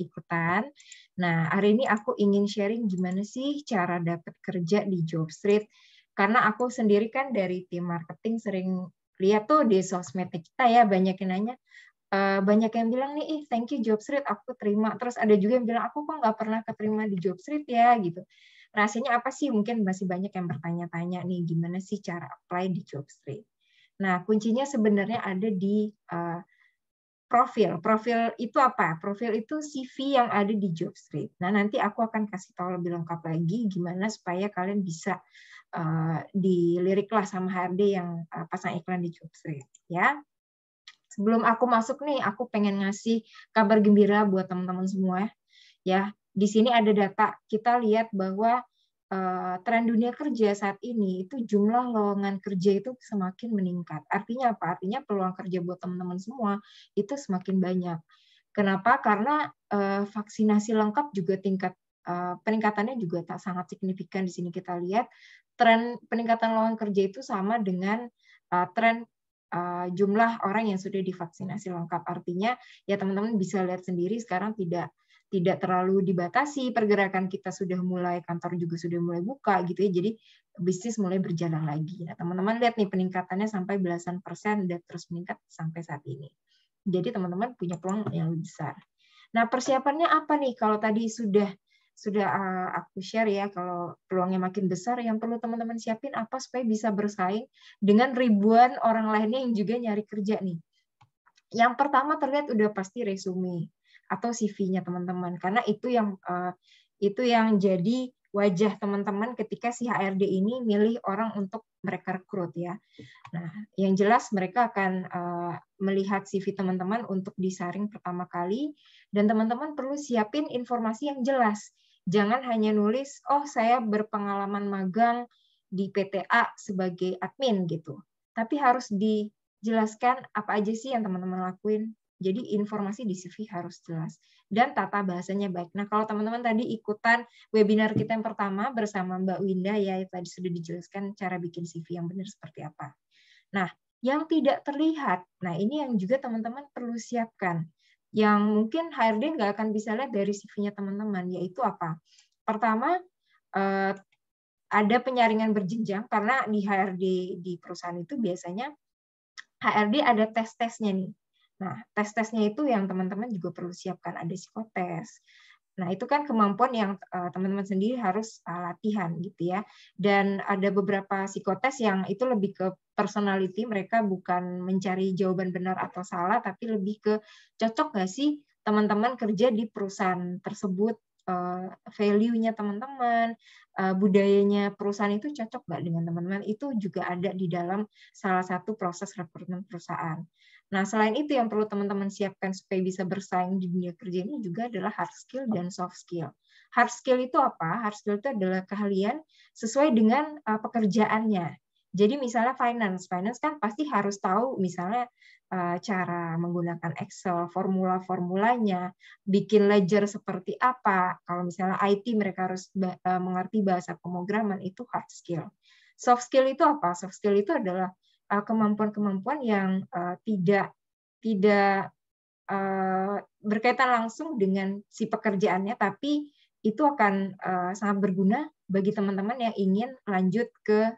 ikutan. Nah, hari ini aku ingin sharing gimana sih cara dapat kerja di Jobstreet. Karena aku sendiri kan dari tim marketing sering lihat tuh di sosmed kita ya banyak yang nanya, eh, banyak yang bilang nih, ih thank you Jobstreet, aku terima. Terus ada juga yang bilang aku kok nggak pernah keterima di Jobstreet ya gitu. Rasanya apa sih? Mungkin masih banyak yang bertanya-tanya nih, gimana sih cara apply di Jobstreet? Nah, kuncinya sebenarnya ada di uh, profil. Profil itu apa? Profil itu CV yang ada di JobStreet. Nah, nanti aku akan kasih tahu lebih lengkap lagi gimana supaya kalian bisa uh, diliriklah sama HRD yang uh, pasang iklan di JobStreet, ya. Sebelum aku masuk nih, aku pengen ngasih kabar gembira buat teman-teman semua, ya. Di sini ada data. Kita lihat bahwa Eh, tren dunia kerja saat ini itu jumlah lowongan kerja itu semakin meningkat. Artinya apa? Artinya peluang kerja buat teman-teman semua itu semakin banyak. Kenapa? Karena uh, vaksinasi lengkap juga tingkat uh, peningkatannya juga tak sangat signifikan di sini kita lihat tren peningkatan lowongan kerja itu sama dengan uh, tren uh, jumlah orang yang sudah divaksinasi lengkap. Artinya ya teman-teman bisa lihat sendiri sekarang tidak tidak terlalu dibatasi pergerakan kita sudah mulai kantor juga sudah mulai buka gitu ya jadi bisnis mulai berjalan lagi nah teman-teman lihat nih peningkatannya sampai belasan persen dan terus meningkat sampai saat ini jadi teman-teman punya peluang yang lebih besar nah persiapannya apa nih kalau tadi sudah sudah eh, aku share ya kalau peluangnya makin besar yang perlu teman-teman siapin apa supaya bisa bersaing dengan ribuan orang lainnya yang juga nyari kerja nih yang pertama terlihat udah pasti resume atau CV-nya teman-teman karena itu yang eh, itu yang jadi wajah teman-teman ketika si HRD ini milih orang untuk mereka rekrut ya. Nah, yang jelas mereka akan eh, melihat CV teman-teman untuk disaring pertama kali dan teman-teman perlu siapin informasi yang jelas. Jangan hanya nulis, oh saya berpengalaman magang di PTA sebagai admin gitu. Tapi harus dijelaskan apa aja sih yang teman-teman lakuin, jadi informasi di CV harus jelas dan tata bahasanya baik. Nah, kalau teman-teman tadi ikutan webinar kita yang pertama bersama Mbak Winda ya tadi sudah dijelaskan cara bikin CV yang benar seperti apa. Nah, yang tidak terlihat. Nah, ini yang juga teman-teman perlu siapkan. Yang mungkin HRD nggak akan bisa lihat dari CV-nya teman-teman, yaitu apa? Pertama, eh, ada penyaringan berjenjang karena di HRD di perusahaan itu biasanya HRD ada tes-tesnya nih. Nah, tes-tesnya itu yang teman-teman juga perlu siapkan ada psikotes. Nah, itu kan kemampuan yang eh, teman-teman sendiri harus eh, latihan gitu ya. Dan ada beberapa psikotes yang itu lebih ke personality, mereka bukan mencari jawaban benar atau salah, tapi lebih ke cocok nggak sih teman-teman kerja di perusahaan tersebut, eh, value-nya teman-teman, budayanya perusahaan itu cocok nggak dengan teman-teman, itu juga ada di dalam salah satu proses rekrutmen perusahaan. Nah, selain itu yang perlu teman-teman siapkan supaya bisa bersaing di dunia kerja ini juga adalah hard skill dan soft skill. Hard skill itu apa? Hard skill itu adalah keahlian sesuai dengan eh, pekerjaannya. Jadi misalnya finance, finance kan pasti harus tahu misalnya eh, cara menggunakan Excel, formula-formulanya, bikin ledger seperti apa. Kalau misalnya IT mereka harus eh, mengerti bahasa pemrograman itu hard skill. Soft skill itu apa? Soft skill itu adalah Eh, kemampuan-kemampuan yang eh, tidak tidak eh, berkaitan langsung dengan si pekerjaannya, tapi itu akan sangat berguna bagi teman-teman yang ingin lanjut ke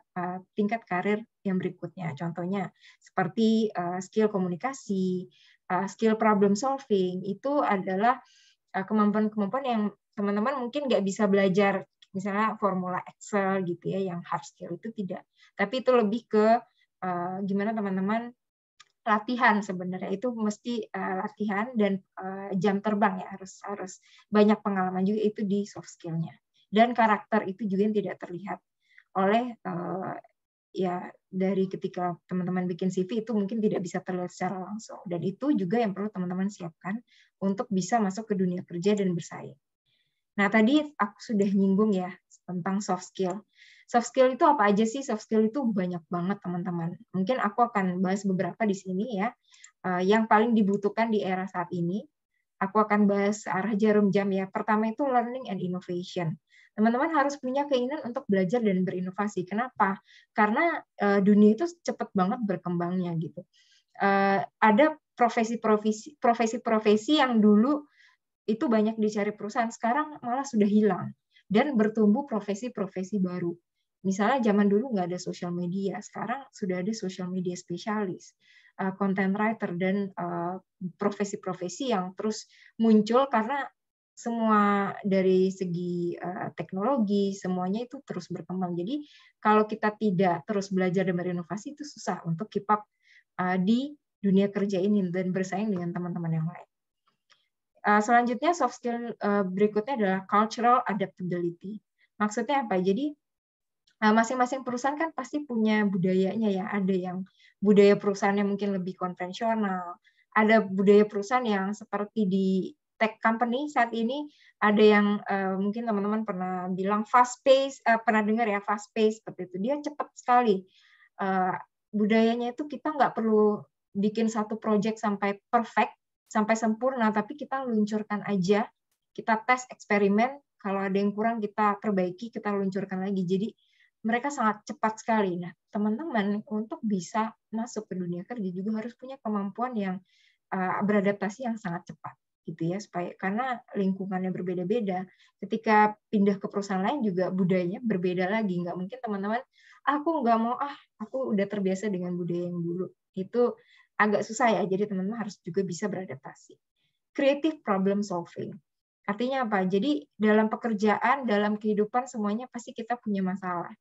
tingkat karir yang berikutnya. Contohnya seperti skill komunikasi, skill problem solving itu adalah kemampuan-kemampuan yang teman-teman mungkin nggak bisa belajar misalnya formula Excel gitu ya yang hard skill itu tidak tapi itu lebih ke Eh, gimana teman-teman latihan sebenarnya itu mesti eh, latihan dan eh, jam terbang ya harus harus banyak pengalaman juga itu di soft skillnya dan karakter itu juga yang tidak terlihat oleh ya dari ketika teman-teman bikin CV itu mungkin tidak bisa terlihat secara langsung dan itu juga yang perlu teman-teman siapkan untuk bisa masuk ke dunia kerja dan bersaing. Nah tadi aku sudah nyinggung ya tentang soft skill. Soft skill itu apa aja sih? Soft skill itu banyak banget teman-teman. Mungkin aku akan bahas beberapa di sini ya. Eh, yang paling dibutuhkan di era saat ini, aku akan bahas arah jarum jam ya. Pertama itu learning and innovation. Teman-teman harus punya keinginan untuk belajar dan berinovasi. Kenapa? Karena eh, dunia itu cepat banget berkembangnya gitu. Eh, ada profesi-profesi profesi-profesi yang dulu itu banyak dicari perusahaan sekarang malah sudah hilang dan bertumbuh profesi-profesi baru. Misalnya zaman dulu nggak ada social media, sekarang sudah ada social media spesialis, eh, content writer dan eh, profesi-profesi yang terus muncul karena semua dari segi eh, teknologi semuanya itu terus berkembang. Jadi kalau kita tidak terus belajar dan berinovasi itu susah untuk keep up di dunia kerja ini dan bersaing dengan teman-teman yang lain. selanjutnya soft skill berikutnya adalah cultural adaptability. Maksudnya apa? Jadi Nah, masing-masing perusahaan kan pasti punya budayanya ya. Ada yang budaya perusahaannya mungkin lebih konvensional, ada budaya perusahaan yang seperti di tech company saat ini ada yang uh, mungkin teman-teman pernah bilang fast pace, uh, pernah dengar ya fast pace seperti itu. Dia cepat sekali. Uh, budayanya itu kita nggak perlu bikin satu project sampai perfect, sampai sempurna, tapi kita luncurkan aja, kita tes eksperimen, kalau ada yang kurang kita perbaiki, kita luncurkan lagi. Jadi mereka sangat cepat sekali. Nah, teman-teman untuk bisa masuk ke dunia kerja juga harus punya kemampuan yang uh, beradaptasi yang sangat cepat gitu ya supaya karena lingkungannya berbeda-beda ketika pindah ke perusahaan lain juga budayanya berbeda lagi nggak mungkin teman-teman aku nggak mau ah aku udah terbiasa dengan budaya yang dulu itu agak susah ya jadi teman-teman harus juga bisa beradaptasi creative problem solving Artinya apa? Jadi dalam pekerjaan, dalam kehidupan semuanya pasti kita punya masalah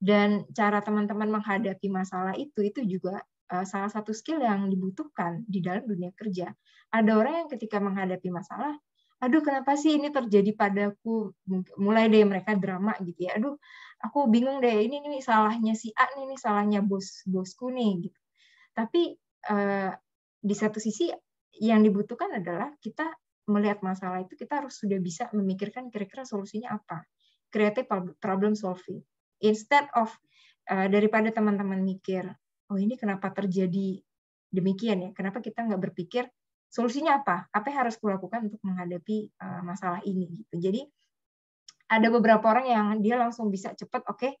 dan cara teman-teman menghadapi masalah itu itu juga eh, salah satu skill yang dibutuhkan di dalam dunia kerja. Ada orang yang ketika menghadapi masalah, aduh kenapa sih ini terjadi padaku? Mulai deh mereka drama gitu ya. Aduh, aku bingung deh ini nih salahnya si A nih, ini salahnya bos bosku nih gitu. Tapi eh, di satu sisi yang dibutuhkan adalah kita melihat masalah itu kita harus sudah bisa memikirkan kira-kira solusinya apa. kreatif problem solving instead of uh, daripada teman-teman mikir oh ini kenapa terjadi demikian ya kenapa kita nggak berpikir solusinya apa apa yang harus kulakukan untuk menghadapi uh, masalah ini gitu jadi ada beberapa orang yang dia langsung bisa cepat oke okay,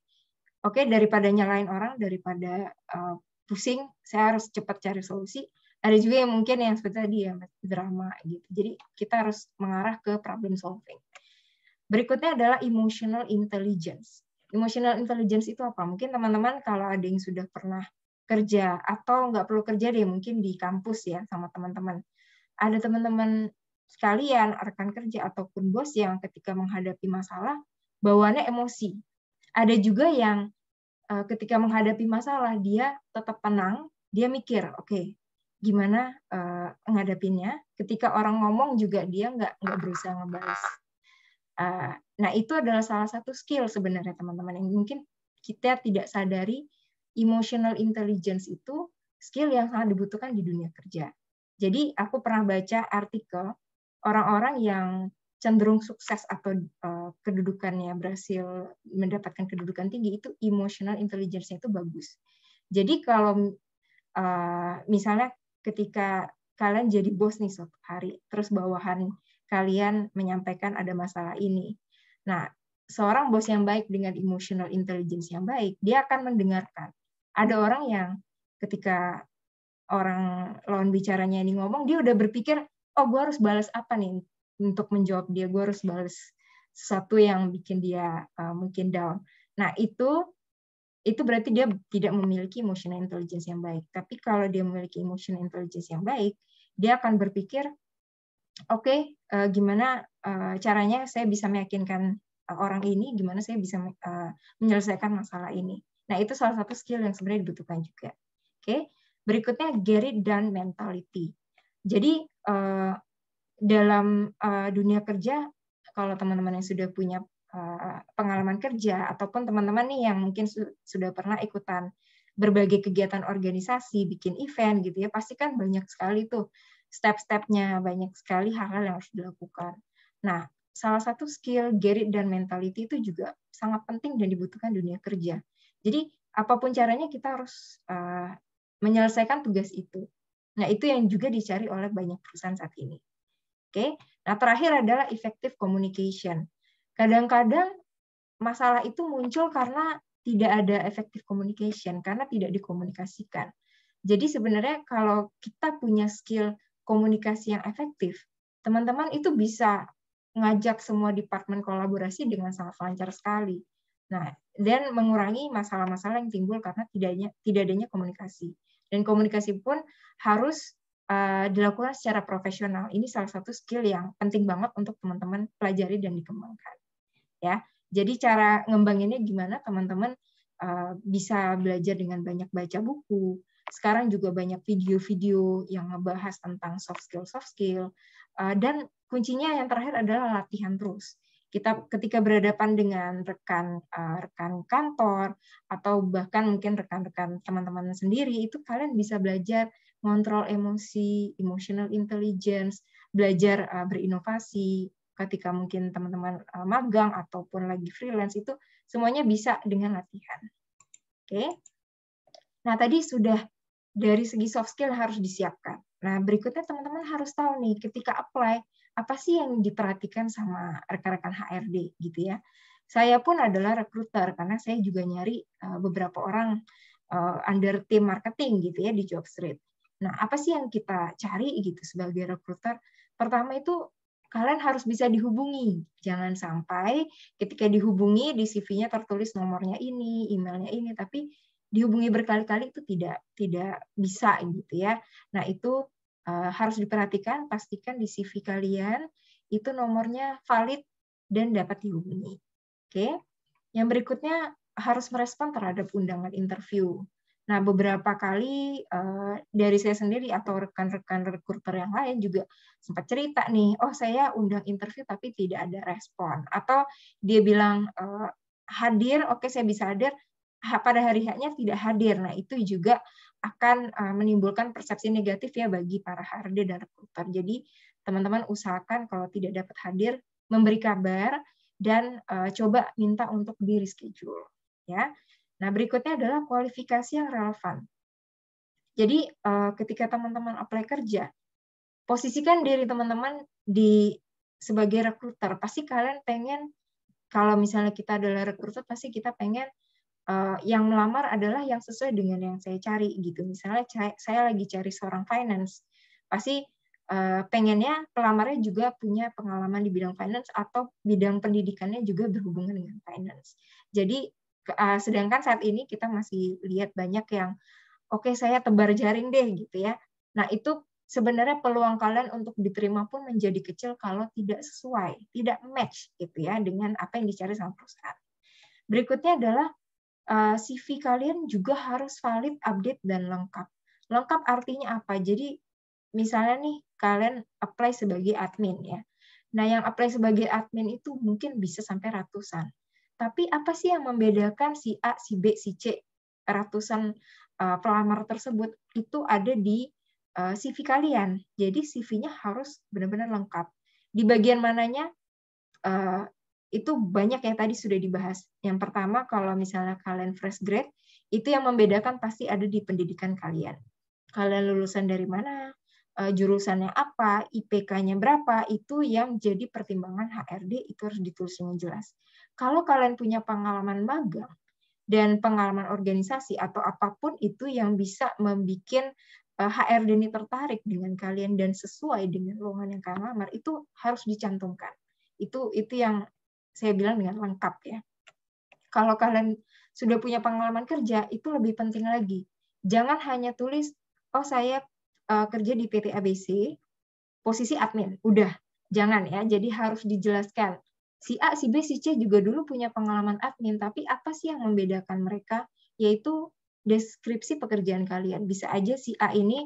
oke okay, daripada nyalain orang daripada uh, pusing saya harus cepat cari solusi ada juga yang mungkin yang seperti tadi ya drama gitu jadi kita harus mengarah ke problem solving berikutnya adalah emotional intelligence Emotional intelligence itu apa? Mungkin teman-teman kalau ada yang sudah pernah kerja atau nggak perlu kerja deh mungkin di kampus ya sama teman-teman. Ada teman-teman sekalian rekan kerja ataupun bos yang ketika menghadapi masalah bawaannya emosi. Ada juga yang eh, ketika menghadapi masalah dia tetap tenang, dia mikir, oke, okay, gimana uh, eh, menghadapinya. Ketika orang ngomong juga dia nggak nggak berusaha ngebahas. Uh, eh, Nah, itu adalah salah satu skill sebenarnya teman-teman yang mungkin kita tidak sadari emotional intelligence itu skill yang sangat dibutuhkan di dunia kerja. Jadi, aku pernah baca artikel orang-orang yang cenderung sukses atau uh, kedudukannya berhasil mendapatkan kedudukan tinggi itu emotional intelligence itu bagus. Jadi kalau uh, misalnya ketika kalian jadi bos nih suatu hari, terus bawahan kalian menyampaikan ada masalah ini, Nah, seorang bos yang baik dengan emotional intelligence yang baik, dia akan mendengarkan. Ada orang yang ketika orang lawan bicaranya ini ngomong, dia udah berpikir, oh gue harus balas apa nih untuk menjawab dia, gue harus balas sesuatu yang bikin dia uh, mungkin down. Nah itu itu berarti dia tidak memiliki emotional intelligence yang baik. Tapi kalau dia memiliki emotional intelligence yang baik, dia akan berpikir, oke okay, uh, eh, gimana uh, caranya saya bisa meyakinkan eh, orang ini, gimana saya bisa uh, menyelesaikan masalah ini. Nah itu salah satu skill yang sebenarnya dibutuhkan juga. Oke, okay? berikutnya Gary dan mentality. Jadi uh, dalam uh, dunia kerja, kalau teman-teman yang sudah punya uh, pengalaman kerja ataupun teman-teman nih yang mungkin su sudah pernah ikutan berbagai kegiatan organisasi, bikin event gitu ya, pasti kan banyak sekali tuh step-stepnya banyak sekali hal-hal yang harus dilakukan. Nah, salah satu skill get dan mentality itu juga sangat penting dan dibutuhkan dunia kerja. Jadi apapun caranya kita harus uh, menyelesaikan tugas itu. Nah itu yang juga dicari oleh banyak perusahaan saat ini. Oke, okay? nah terakhir adalah effective communication. Kadang-kadang masalah itu muncul karena tidak ada efektif communication karena tidak dikomunikasikan. Jadi sebenarnya kalau kita punya skill komunikasi yang efektif, teman-teman itu bisa ngajak semua departemen kolaborasi dengan sangat lancar sekali. Nah, dan mengurangi masalah-masalah yang timbul karena tidaknya tidak adanya komunikasi. Dan komunikasi pun harus uh, dilakukan secara profesional. Ini salah satu skill yang penting banget untuk teman-teman pelajari dan dikembangkan. Ya. Jadi cara ngembanginnya gimana teman-teman uh, bisa belajar dengan banyak baca buku, sekarang juga banyak video-video yang ngebahas tentang soft skill, soft skill. Ah, dan kuncinya yang terakhir adalah latihan terus. Kita ketika berhadapan dengan rekan ah, rekan kantor atau bahkan mungkin rekan-rekan teman-teman sendiri itu kalian bisa belajar ngontrol emosi, emotional intelligence, belajar ah, berinovasi, ketika mungkin teman-teman magang ataupun lagi freelance itu semuanya bisa dengan latihan. Oke. Okay. Nah, tadi sudah dari segi soft skill harus disiapkan. Nah, berikutnya teman-teman harus tahu nih ketika apply apa sih yang diperhatikan sama rekan-rekan HRD gitu ya. Saya pun adalah rekruter karena saya juga nyari eh, beberapa orang eh, under team marketing gitu ya di Jobstreet. Nah, apa sih yang kita cari gitu sebagai rekruter? Pertama itu kalian harus bisa dihubungi. Jangan sampai ketika dihubungi di CV-nya tertulis nomornya ini, emailnya ini, tapi dihubungi berkali-kali itu tidak tidak bisa gitu ya. Nah, itu eh, harus diperhatikan, pastikan di CV kalian itu nomornya valid dan dapat dihubungi. Oke. Yang berikutnya harus merespon terhadap undangan interview. Nah, beberapa kali eh, dari saya sendiri atau rekan-rekan rekruter yang lain juga sempat cerita nih, oh saya undang interview tapi tidak ada respon. Atau dia bilang eh, hadir, oke okay, saya bisa hadir, pada hari haknya tidak hadir. Nah, itu juga akan eh, menimbulkan persepsi negatif ya bagi para HRD dan rekruter. Jadi, teman-teman usahakan kalau tidak dapat hadir memberi kabar dan uh, coba minta untuk di reschedule ya. Nah, berikutnya adalah kualifikasi yang relevan. Jadi, uh, ketika teman-teman apply kerja, posisikan diri teman-teman di sebagai rekruter. Pasti kalian pengen kalau misalnya kita adalah rekruter pasti kita pengen Eh, yang melamar adalah yang sesuai dengan yang saya cari gitu. Misalnya saya, lagi cari seorang finance, pasti eh, pengennya pelamarnya juga punya pengalaman di bidang finance atau bidang pendidikannya juga berhubungan dengan finance. Jadi eh, sedangkan saat ini kita masih lihat banyak yang oke okay, saya tebar jaring deh gitu ya. Nah itu sebenarnya peluang kalian untuk diterima pun menjadi kecil kalau tidak sesuai, tidak match gitu ya dengan apa yang dicari sama perusahaan. Berikutnya adalah uh, eh, CV kalian juga harus valid, update, dan lengkap. Lengkap artinya apa? Jadi misalnya nih kalian apply sebagai admin ya. Nah yang apply sebagai admin itu mungkin bisa sampai ratusan. Tapi apa sih yang membedakan si A, si B, si C ratusan eh, pelamar tersebut itu ada di uh, eh, CV kalian. Jadi CV-nya harus benar-benar lengkap. Di bagian mananya itu banyak yang tadi sudah dibahas. Yang pertama, kalau misalnya kalian fresh grade, itu yang membedakan pasti ada di pendidikan kalian. Kalian lulusan dari mana, eh, jurusannya apa, IPK-nya berapa, itu yang jadi pertimbangan HRD itu harus ditulis dengan jelas. Kalau kalian punya pengalaman magang dan pengalaman organisasi atau apapun itu yang bisa membuat eh, HRD ini tertarik dengan kalian dan sesuai dengan ruangan yang kalian lamar, itu harus dicantumkan itu itu yang saya bilang dengan lengkap ya. Kalau kalian sudah punya pengalaman kerja, itu lebih penting lagi. Jangan hanya tulis, oh saya uh, kerja di PT ABC, posisi admin, udah. Jangan ya, jadi harus dijelaskan. Si A, si B, si C juga dulu punya pengalaman admin, tapi apa sih yang membedakan mereka? Yaitu deskripsi pekerjaan kalian. Bisa aja si A ini,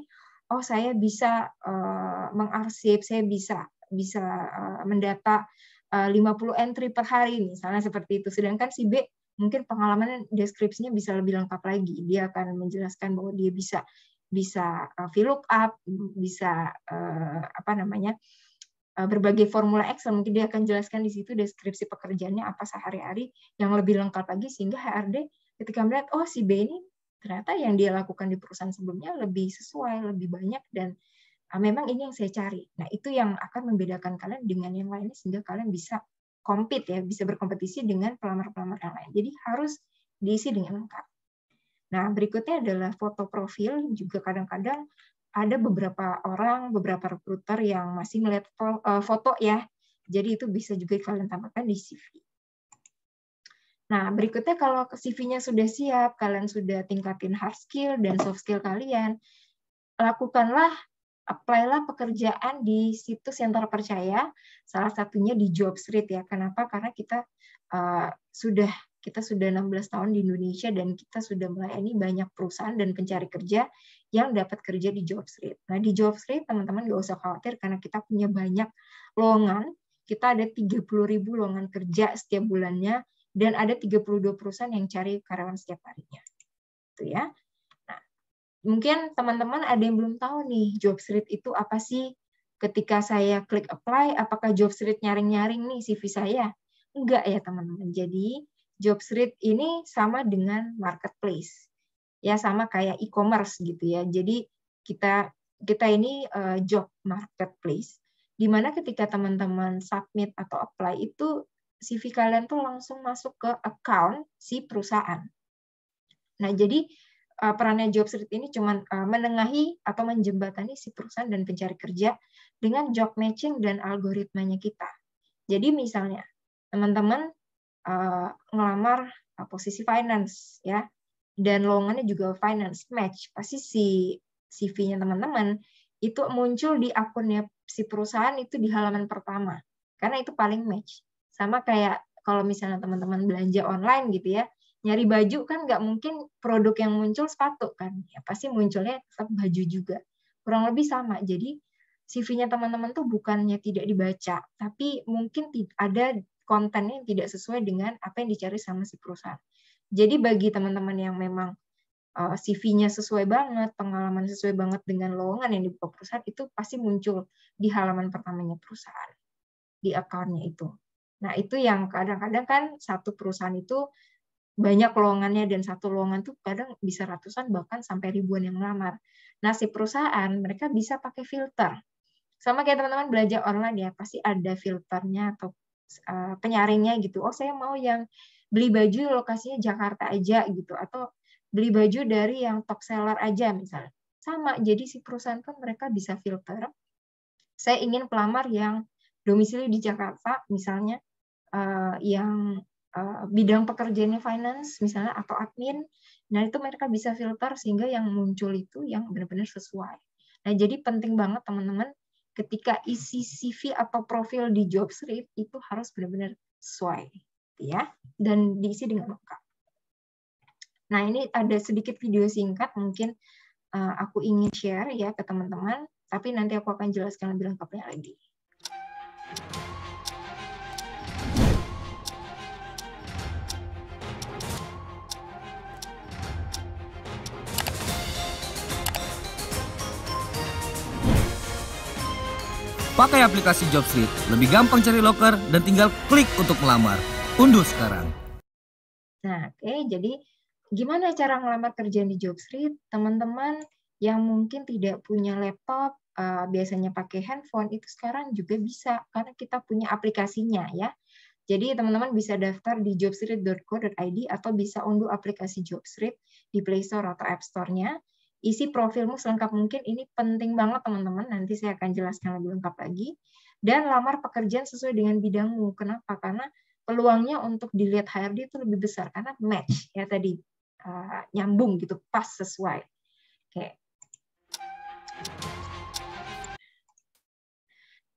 oh saya bisa uh, eh, mengarsip, saya bisa bisa uh, mendata 50 eh, entry per hari misalnya seperti itu. Sedangkan si B mungkin pengalaman deskripsinya bisa lebih lengkap lagi. Dia akan menjelaskan bahwa dia bisa bisa eh, VLOOKUP, bisa eh, apa namanya? berbagai formula Excel mungkin dia akan jelaskan di situ deskripsi pekerjaannya apa sehari-hari yang lebih lengkap lagi sehingga HRD ketika melihat oh si B ini ternyata yang dia lakukan di perusahaan sebelumnya lebih sesuai, lebih banyak dan Ah, memang ini yang saya cari nah itu yang akan membedakan kalian dengan yang lainnya sehingga kalian bisa compete ya bisa berkompetisi dengan pelamar-pelamar yang lain jadi harus diisi dengan lengkap nah berikutnya adalah foto profil juga kadang-kadang ada beberapa orang beberapa rekruter yang masih melihat eh, foto ya jadi itu bisa juga kalian tambahkan di CV Nah, berikutnya kalau CV-nya sudah siap, kalian sudah tingkatin hard skill dan soft skill kalian, lakukanlah applylah pekerjaan di situs yang terpercaya, salah satunya di Jobstreet ya. Kenapa? Karena kita uh, sudah kita sudah 16 tahun di Indonesia dan kita sudah melayani banyak perusahaan dan pencari kerja yang dapat kerja di Jobstreet. Nah, di Jobstreet teman-teman nggak usah khawatir karena kita punya banyak lowongan. Kita ada 30.000 lowongan kerja setiap bulannya dan ada 32 perusahaan yang cari karyawan setiap harinya. Itu ya mungkin teman-teman ada yang belum tahu nih job street itu apa sih ketika saya klik apply apakah job street nyaring-nyaring nih CV saya enggak ya teman-teman jadi job street ini sama dengan marketplace ya sama kayak e-commerce gitu ya jadi kita kita ini uh, job marketplace di mana ketika teman-teman submit atau apply itu CV kalian tuh langsung masuk ke account si perusahaan nah jadi uh, perannya job street ini cuma uh, eh, menengahi atau menjembatani si perusahaan dan pencari kerja dengan job matching dan algoritmanya kita. Jadi misalnya teman-teman uh, ngelamar uh, posisi finance ya dan lowongannya juga finance match pasti si CV-nya teman-teman itu muncul di akunnya si perusahaan itu di halaman pertama karena itu paling match sama kayak kalau misalnya teman-teman belanja online gitu ya nyari baju kan nggak mungkin produk yang muncul sepatu kan ya pasti munculnya tetap baju juga kurang lebih sama jadi CV-nya teman-teman tuh bukannya tidak dibaca tapi mungkin ada kontennya yang tidak sesuai dengan apa yang dicari sama si perusahaan jadi bagi teman-teman yang memang eh, CV-nya sesuai banget, pengalaman sesuai banget dengan lowongan yang dibuka perusahaan itu pasti muncul di halaman pertamanya perusahaan di akunnya itu. Nah, itu yang kadang-kadang kan satu perusahaan itu banyak lowongannya dan satu lowongan tuh kadang bisa ratusan bahkan sampai ribuan yang melamar. Nah, si perusahaan mereka bisa pakai filter. Sama kayak teman-teman belajar online ya, pasti ada filternya atau uh, penyaringnya gitu. Oh, saya mau yang beli baju lokasinya Jakarta aja gitu atau beli baju dari yang top seller aja misalnya. Sama, jadi si perusahaan pun mereka bisa filter. Saya ingin pelamar yang domisili di Jakarta misalnya uh, yang Eh, bidang pekerjaannya finance misalnya atau admin, nah itu mereka bisa filter sehingga yang muncul itu yang benar-benar sesuai. Nah jadi penting banget teman-teman ketika isi CV atau profil di job street itu harus benar-benar sesuai, gitu ya, dan diisi dengan lengkap. Nah ini ada sedikit video singkat mungkin eh, aku ingin share ya ke teman-teman, tapi nanti aku akan jelaskan lebih lengkapnya lagi. Thank you Pakai aplikasi JobStreet, lebih gampang cari loker dan tinggal klik untuk melamar. Unduh sekarang. Nah, oke, okay, jadi gimana cara ngelamar kerja di JobStreet? Teman-teman yang mungkin tidak punya laptop, uh, biasanya pakai handphone, itu sekarang juga bisa karena kita punya aplikasinya ya. Jadi teman-teman bisa daftar di jobstreet.co.id atau bisa unduh aplikasi JobStreet di Play Store atau App Store-nya isi profilmu selengkap mungkin. Ini penting banget teman-teman, nanti saya akan jelaskan lebih lengkap lagi. Dan lamar pekerjaan sesuai dengan bidangmu. Kenapa? Karena peluangnya untuk dilihat HRD itu lebih besar karena match ya tadi uh, nyambung gitu, pas sesuai. Oke.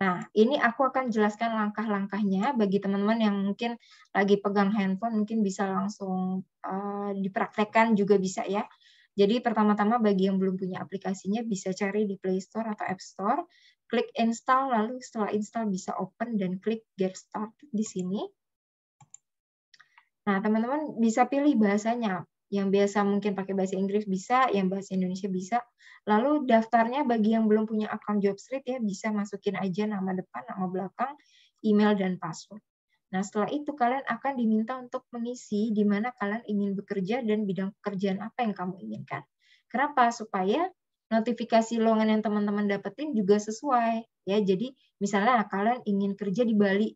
Nah, ini aku akan jelaskan langkah-langkahnya bagi teman-teman yang mungkin lagi pegang handphone, mungkin bisa langsung uh, dipraktekkan juga bisa ya. Jadi pertama-tama bagi yang belum punya aplikasinya bisa cari di Play Store atau App Store, klik install lalu setelah install bisa open dan klik get Start di sini. Nah, teman-teman bisa pilih bahasanya. Yang biasa mungkin pakai bahasa Inggris bisa, yang bahasa Indonesia bisa. Lalu daftarnya bagi yang belum punya account JobStreet ya bisa masukin aja nama depan, nama belakang, email dan password. Nah, setelah itu kalian akan diminta untuk mengisi di mana kalian ingin bekerja dan bidang pekerjaan apa yang kamu inginkan. Kenapa? Supaya notifikasi lowongan yang teman-teman dapetin juga sesuai. Ya, jadi misalnya kalian ingin kerja di Bali.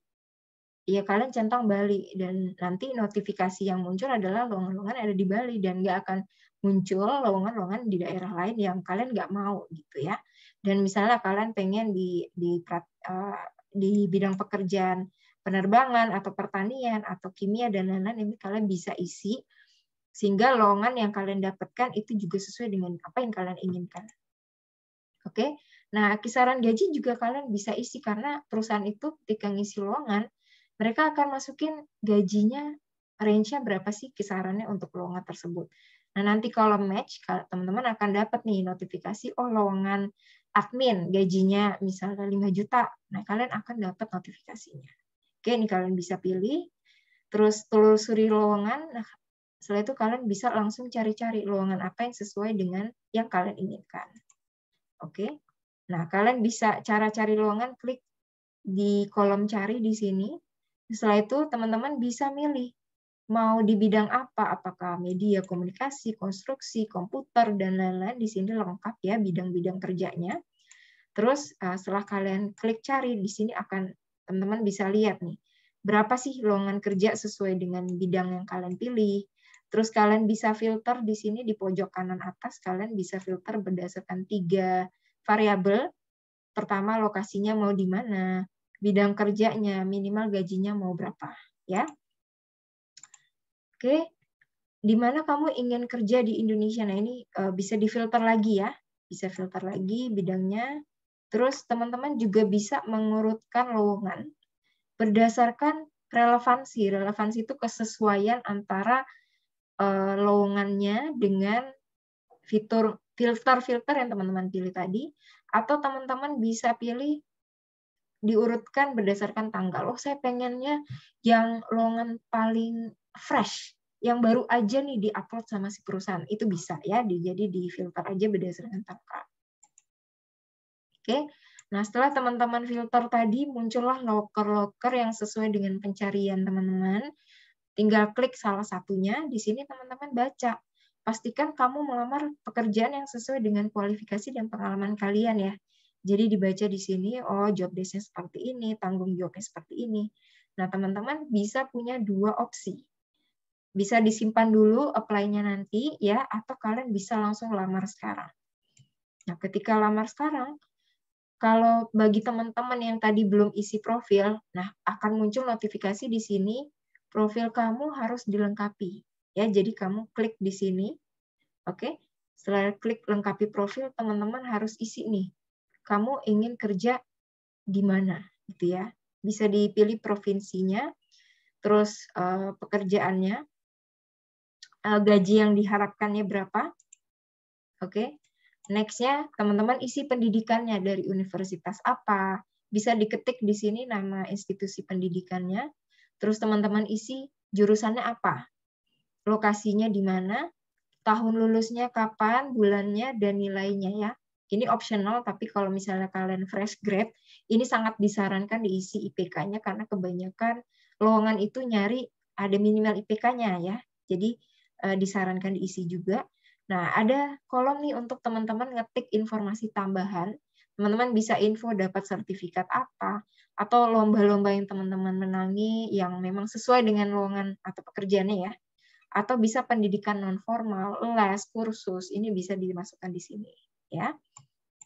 Ya, kalian centang Bali dan nanti notifikasi yang muncul adalah lowongan-lowongan ada di Bali dan nggak akan muncul lowongan-lowongan di daerah lain yang kalian nggak mau gitu ya. Dan misalnya kalian pengen di di, uh, di bidang pekerjaan penerbangan atau pertanian atau kimia dan lain-lain ini kalian bisa isi sehingga lowongan yang kalian dapatkan itu juga sesuai dengan apa yang kalian inginkan. Oke. Okay? Nah, kisaran gaji juga kalian bisa isi karena perusahaan itu ketika ngisi lowongan, mereka akan masukin gajinya range-nya berapa sih kisarannya untuk lowongan tersebut. Nah, nanti kalau match, teman-teman akan dapat nih notifikasi, oh lowongan admin gajinya misalnya 5 juta. Nah, kalian akan dapat notifikasinya. Oke, ini kalian bisa pilih. Terus telusuri lowongan. Nah, setelah itu kalian bisa langsung cari-cari lowongan apa yang sesuai dengan yang kalian inginkan. Oke. Nah, kalian bisa cara cari lowongan klik di kolom cari di sini. Setelah itu teman-teman bisa milih mau di bidang apa, apakah media komunikasi, konstruksi, komputer, dan lain-lain. Di sini lengkap ya bidang-bidang kerjanya. Terus eh, setelah kalian klik cari, di sini akan teman-teman bisa lihat nih, berapa sih lowongan kerja sesuai dengan bidang yang kalian pilih. Terus kalian bisa filter di sini di pojok kanan atas, kalian bisa filter berdasarkan tiga variabel. Pertama, lokasinya mau di mana, bidang kerjanya, minimal gajinya mau berapa. ya. Oke, di mana kamu ingin kerja di Indonesia? Nah, ini eh, bisa difilter lagi ya. Bisa filter lagi bidangnya, Terus teman-teman juga bisa mengurutkan lowongan berdasarkan relevansi. Relevansi itu kesesuaian antara uh, lowongannya dengan fitur filter-filter yang teman-teman pilih tadi atau teman-teman bisa pilih diurutkan berdasarkan tanggal. Oh, saya pengennya yang lowongan paling fresh, yang baru aja nih diupload sama si perusahaan. Itu bisa ya, jadi di filter aja berdasarkan tanggal. Oke. Nah, setelah teman-teman filter tadi, muncullah loker-loker yang sesuai dengan pencarian teman-teman. Tinggal klik salah satunya. Di sini teman-teman baca. Pastikan kamu melamar pekerjaan yang sesuai dengan kualifikasi dan pengalaman kalian ya. Jadi dibaca di sini, oh job desk seperti ini, tanggung jawabnya seperti ini. Nah, teman-teman bisa punya dua opsi. Bisa disimpan dulu apply-nya nanti ya, atau kalian bisa langsung lamar sekarang. Nah, ketika lamar sekarang, kalau bagi teman-teman yang tadi belum isi profil, nah akan muncul notifikasi di sini profil kamu harus dilengkapi. Ya, jadi kamu klik di sini. Oke. Okay? Setelah klik lengkapi profil, teman-teman harus isi nih. Kamu ingin kerja di mana gitu ya. Bisa dipilih provinsinya, terus uh, pekerjaannya, uh, gaji yang diharapkannya berapa. Oke. Okay? Nextnya, teman-teman isi pendidikannya dari universitas apa. Bisa diketik di sini nama institusi pendidikannya. Terus teman-teman isi jurusannya apa, lokasinya di mana, tahun lulusnya kapan, bulannya, dan nilainya ya. Ini optional, tapi kalau misalnya kalian fresh grad, ini sangat disarankan diisi IPK-nya karena kebanyakan lowongan itu nyari ada minimal IPK-nya ya. Jadi eh, disarankan diisi juga. Nah, ada kolom nih untuk teman-teman ngetik informasi tambahan. Teman-teman bisa info dapat sertifikat apa, atau lomba-lomba yang teman-teman menangi yang memang sesuai dengan ruangan atau pekerjaannya ya. Atau bisa pendidikan non formal, les, kursus, ini bisa dimasukkan di sini. ya.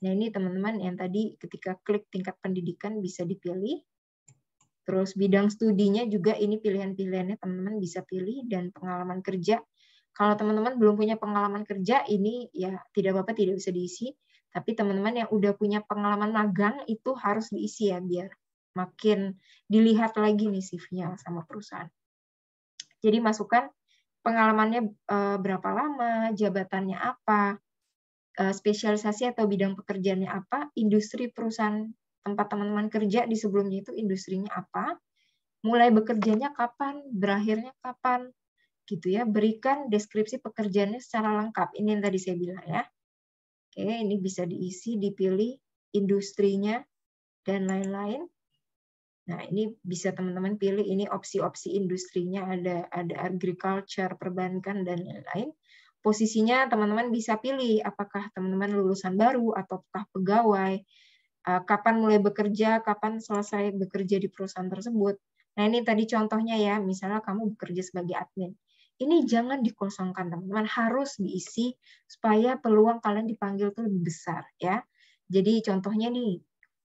Nah, ini teman-teman yang tadi ketika klik tingkat pendidikan bisa dipilih. Terus bidang studinya juga ini pilihan-pilihannya teman-teman bisa pilih dan pengalaman kerja kalau teman-teman belum punya pengalaman kerja, ini ya tidak apa-apa, tidak bisa diisi. Tapi teman-teman yang udah punya pengalaman magang itu harus diisi ya, biar makin dilihat lagi nih CV-nya sama perusahaan. Jadi masukkan pengalamannya eh, berapa lama, jabatannya apa, eh, spesialisasi atau bidang pekerjaannya apa, industri perusahaan tempat teman-teman kerja di sebelumnya itu industrinya apa, mulai bekerjanya kapan, berakhirnya kapan, gitu ya. Berikan deskripsi pekerjaannya secara lengkap. Ini yang tadi saya bilang ya. Oke, ini bisa diisi, dipilih industrinya dan lain-lain. Nah, ini bisa teman-teman pilih ini opsi-opsi industrinya ada ada agriculture, perbankan dan lain-lain. Posisinya teman-teman bisa pilih apakah teman-teman lulusan baru ataukah pegawai, eh, kapan mulai bekerja, kapan selesai bekerja di perusahaan tersebut. Nah, ini tadi contohnya ya, misalnya kamu bekerja sebagai admin ini jangan dikosongkan teman-teman harus diisi supaya peluang kalian dipanggil itu lebih besar ya jadi contohnya nih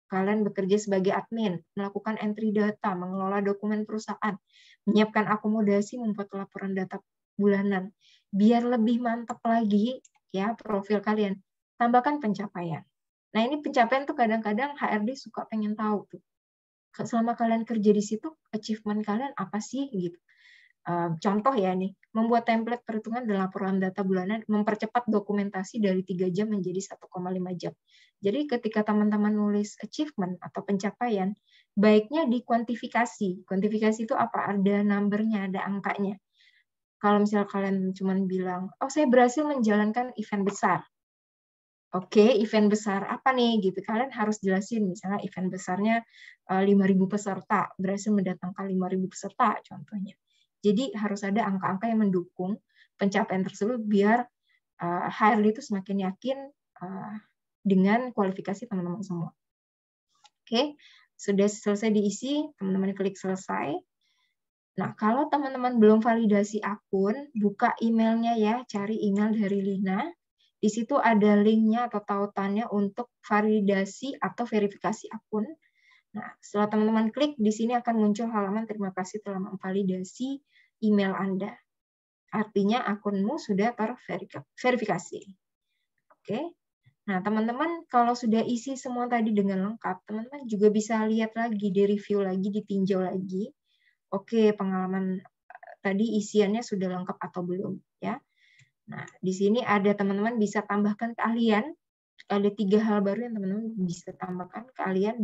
kalian bekerja sebagai admin melakukan entry data mengelola dokumen perusahaan menyiapkan akomodasi membuat laporan data bulanan biar lebih mantap lagi ya profil kalian tambahkan pencapaian nah ini pencapaian tuh kadang-kadang HRD suka pengen tahu tuh selama kalian kerja di situ achievement kalian apa sih gitu Eh, contoh ya nih, membuat template perhitungan dan laporan data bulanan mempercepat dokumentasi dari tiga jam menjadi 1,5 jam. Jadi ketika teman-teman nulis achievement atau pencapaian, baiknya dikuantifikasi. Kuantifikasi itu apa? Ada numbernya, ada angkanya. Kalau misal kalian cuma bilang, oh saya berhasil menjalankan event besar. Oke, okay, event besar apa nih? Gitu kalian harus jelasin misalnya event besarnya 5.000 eh, peserta, berhasil mendatangkan 5.000 peserta contohnya jadi harus ada angka-angka yang mendukung pencapaian tersebut biar uh, eh, HRD itu semakin yakin uh, dengan kualifikasi teman-teman semua. Oke, okay. sudah selesai diisi, teman-teman klik selesai. Nah, kalau teman-teman belum validasi akun, buka emailnya ya, cari email dari Lina. Di situ ada linknya atau tautannya untuk validasi atau verifikasi akun Nah, setelah teman-teman klik, di sini akan muncul halaman terima kasih telah memvalidasi email Anda. Artinya akunmu sudah terverifikasi. Oke. Nah, teman-teman kalau sudah isi semua tadi dengan lengkap, teman-teman juga bisa lihat lagi, di-review lagi, ditinjau lagi. Oke, pengalaman eh, tadi isiannya sudah lengkap atau belum ya. Nah, di sini ada teman-teman bisa tambahkan keahlian. Ada tiga hal baru yang teman-teman bisa tambahkan keahlian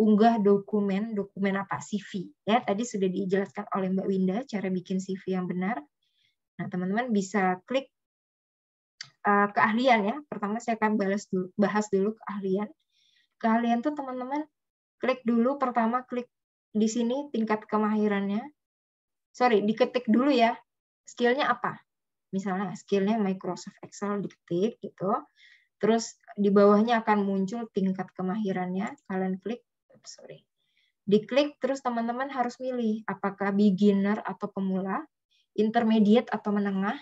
unggah dokumen, dokumen apa CV ya. Tadi sudah dijelaskan oleh Mbak Winda cara bikin CV yang benar. Nah, teman-teman bisa klik uh, keahlian ya. Pertama saya akan balas dulu, bahas dulu keahlian. Keahlian tuh teman-teman klik dulu pertama klik di sini tingkat kemahirannya. Sorry, diketik dulu ya. Skillnya apa? Misalnya skillnya Microsoft Excel diketik gitu. Terus di bawahnya akan muncul tingkat kemahirannya. Kalian klik sorry. Diklik terus teman-teman harus milih apakah beginner atau pemula, intermediate atau menengah,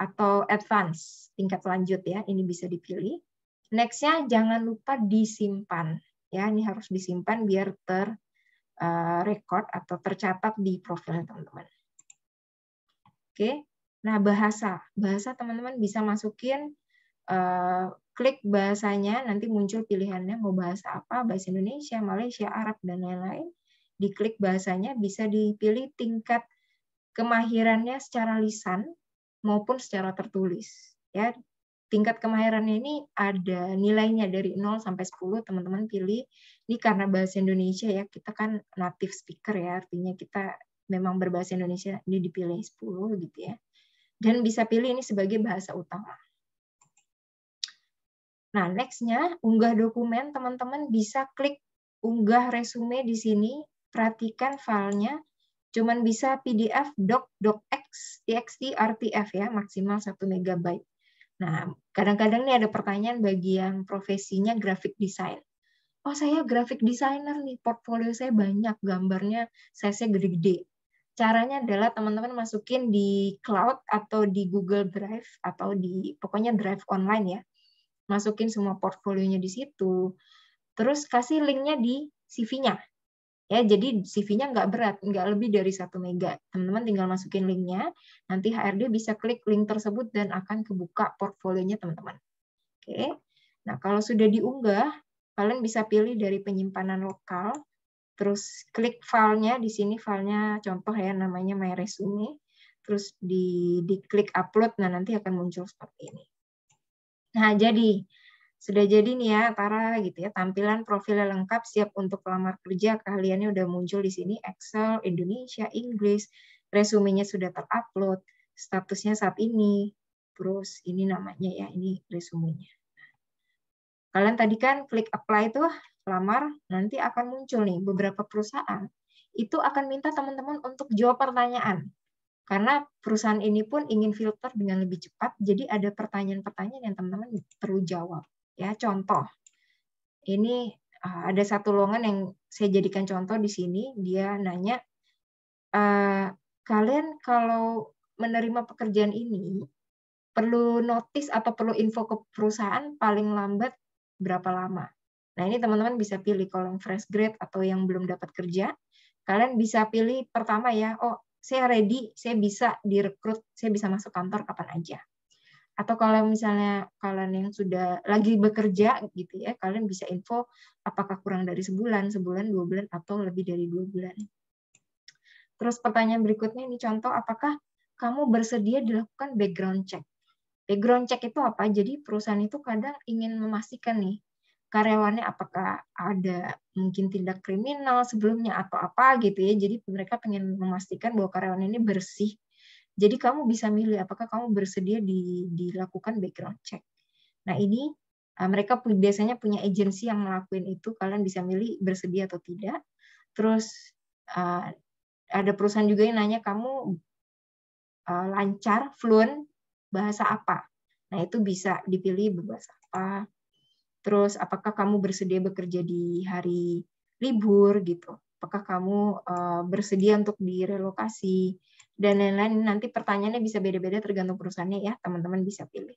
atau advance, tingkat lanjut ya, ini bisa dipilih. Nextnya jangan lupa disimpan. Ya, ini harus disimpan biar ter uh, record atau tercatat di profil teman-teman. Oke, nah bahasa. Bahasa teman-teman bisa masukin uh, klik bahasanya, nanti muncul pilihannya mau bahasa apa, bahasa Indonesia, Malaysia, Arab, dan lain-lain. Diklik bahasanya, bisa dipilih tingkat kemahirannya secara lisan maupun secara tertulis. Ya, tingkat kemahirannya ini ada nilainya dari 0 sampai 10, teman-teman pilih. Ini karena bahasa Indonesia ya, kita kan native speaker ya, artinya kita memang berbahasa Indonesia, ini dipilih 10 gitu ya. Dan bisa pilih ini sebagai bahasa utama Nah, nextnya unggah dokumen, teman-teman bisa klik unggah resume di sini, perhatikan filenya, cuman bisa PDF, doc, docx, txt, rtf ya, maksimal 1 MB. Nah, kadang-kadang nih ada pertanyaan bagi yang profesinya graphic design. Oh, saya graphic designer nih, portfolio saya banyak, gambarnya saya-saya gede-gede. Caranya adalah teman-teman masukin di cloud atau di Google Drive atau di pokoknya drive online ya masukin semua portfolionya di situ, terus kasih linknya di CV-nya. Ya, jadi CV-nya nggak berat, nggak lebih dari satu mega. Teman-teman tinggal masukin linknya, nanti HRD bisa klik link tersebut dan akan kebuka portfolionya teman-teman. Oke, nah kalau sudah diunggah, kalian bisa pilih dari penyimpanan lokal, terus klik filenya, di sini filenya contoh ya namanya My Resume, terus di klik upload, nah nanti akan muncul seperti ini. Nah, jadi sudah jadi nih ya para gitu ya tampilan profilnya lengkap siap untuk pelamar kerja keahliannya udah muncul di sini Excel Indonesia Inggris resumenya sudah terupload statusnya saat ini terus ini namanya ya ini resumenya nah, kalian tadi kan klik apply tuh lamar nanti akan muncul nih beberapa perusahaan itu akan minta teman-teman untuk jawab pertanyaan karena perusahaan ini pun ingin filter dengan lebih cepat, jadi ada pertanyaan-pertanyaan yang teman-teman perlu jawab. Ya, contoh, ini eh, ada satu lowongan yang saya jadikan contoh di sini, dia nanya, eh, kalian kalau menerima pekerjaan ini, perlu notis atau perlu info ke perusahaan paling lambat berapa lama. Nah, ini teman-teman bisa pilih kolom fresh grade atau yang belum dapat kerja. Kalian bisa pilih pertama ya, oh saya ready, saya bisa direkrut, saya bisa masuk kantor kapan aja. Atau kalau misalnya kalian yang sudah lagi bekerja gitu ya, kalian bisa info apakah kurang dari sebulan, sebulan, dua bulan, atau lebih dari dua bulan. Terus pertanyaan berikutnya ini contoh, apakah kamu bersedia dilakukan background check? Background check itu apa? Jadi perusahaan itu kadang ingin memastikan nih, karyawannya apakah ada mungkin tindak kriminal sebelumnya atau apa gitu ya. Jadi mereka pengen memastikan bahwa karyawan ini bersih. Jadi kamu bisa milih apakah kamu bersedia di, dilakukan background check. Nah ini eh, mereka biasanya punya agensi yang ngelakuin itu. Kalian bisa milih bersedia atau tidak. Terus eh, ada perusahaan juga yang nanya kamu eh, lancar, fluent bahasa apa. Nah itu bisa dipilih bahasa apa terus apakah kamu bersedia bekerja di hari libur gitu, apakah kamu uh, bersedia untuk direlokasi dan lain-lain. Nanti pertanyaannya bisa beda-beda tergantung perusahaannya ya, teman-teman bisa pilih.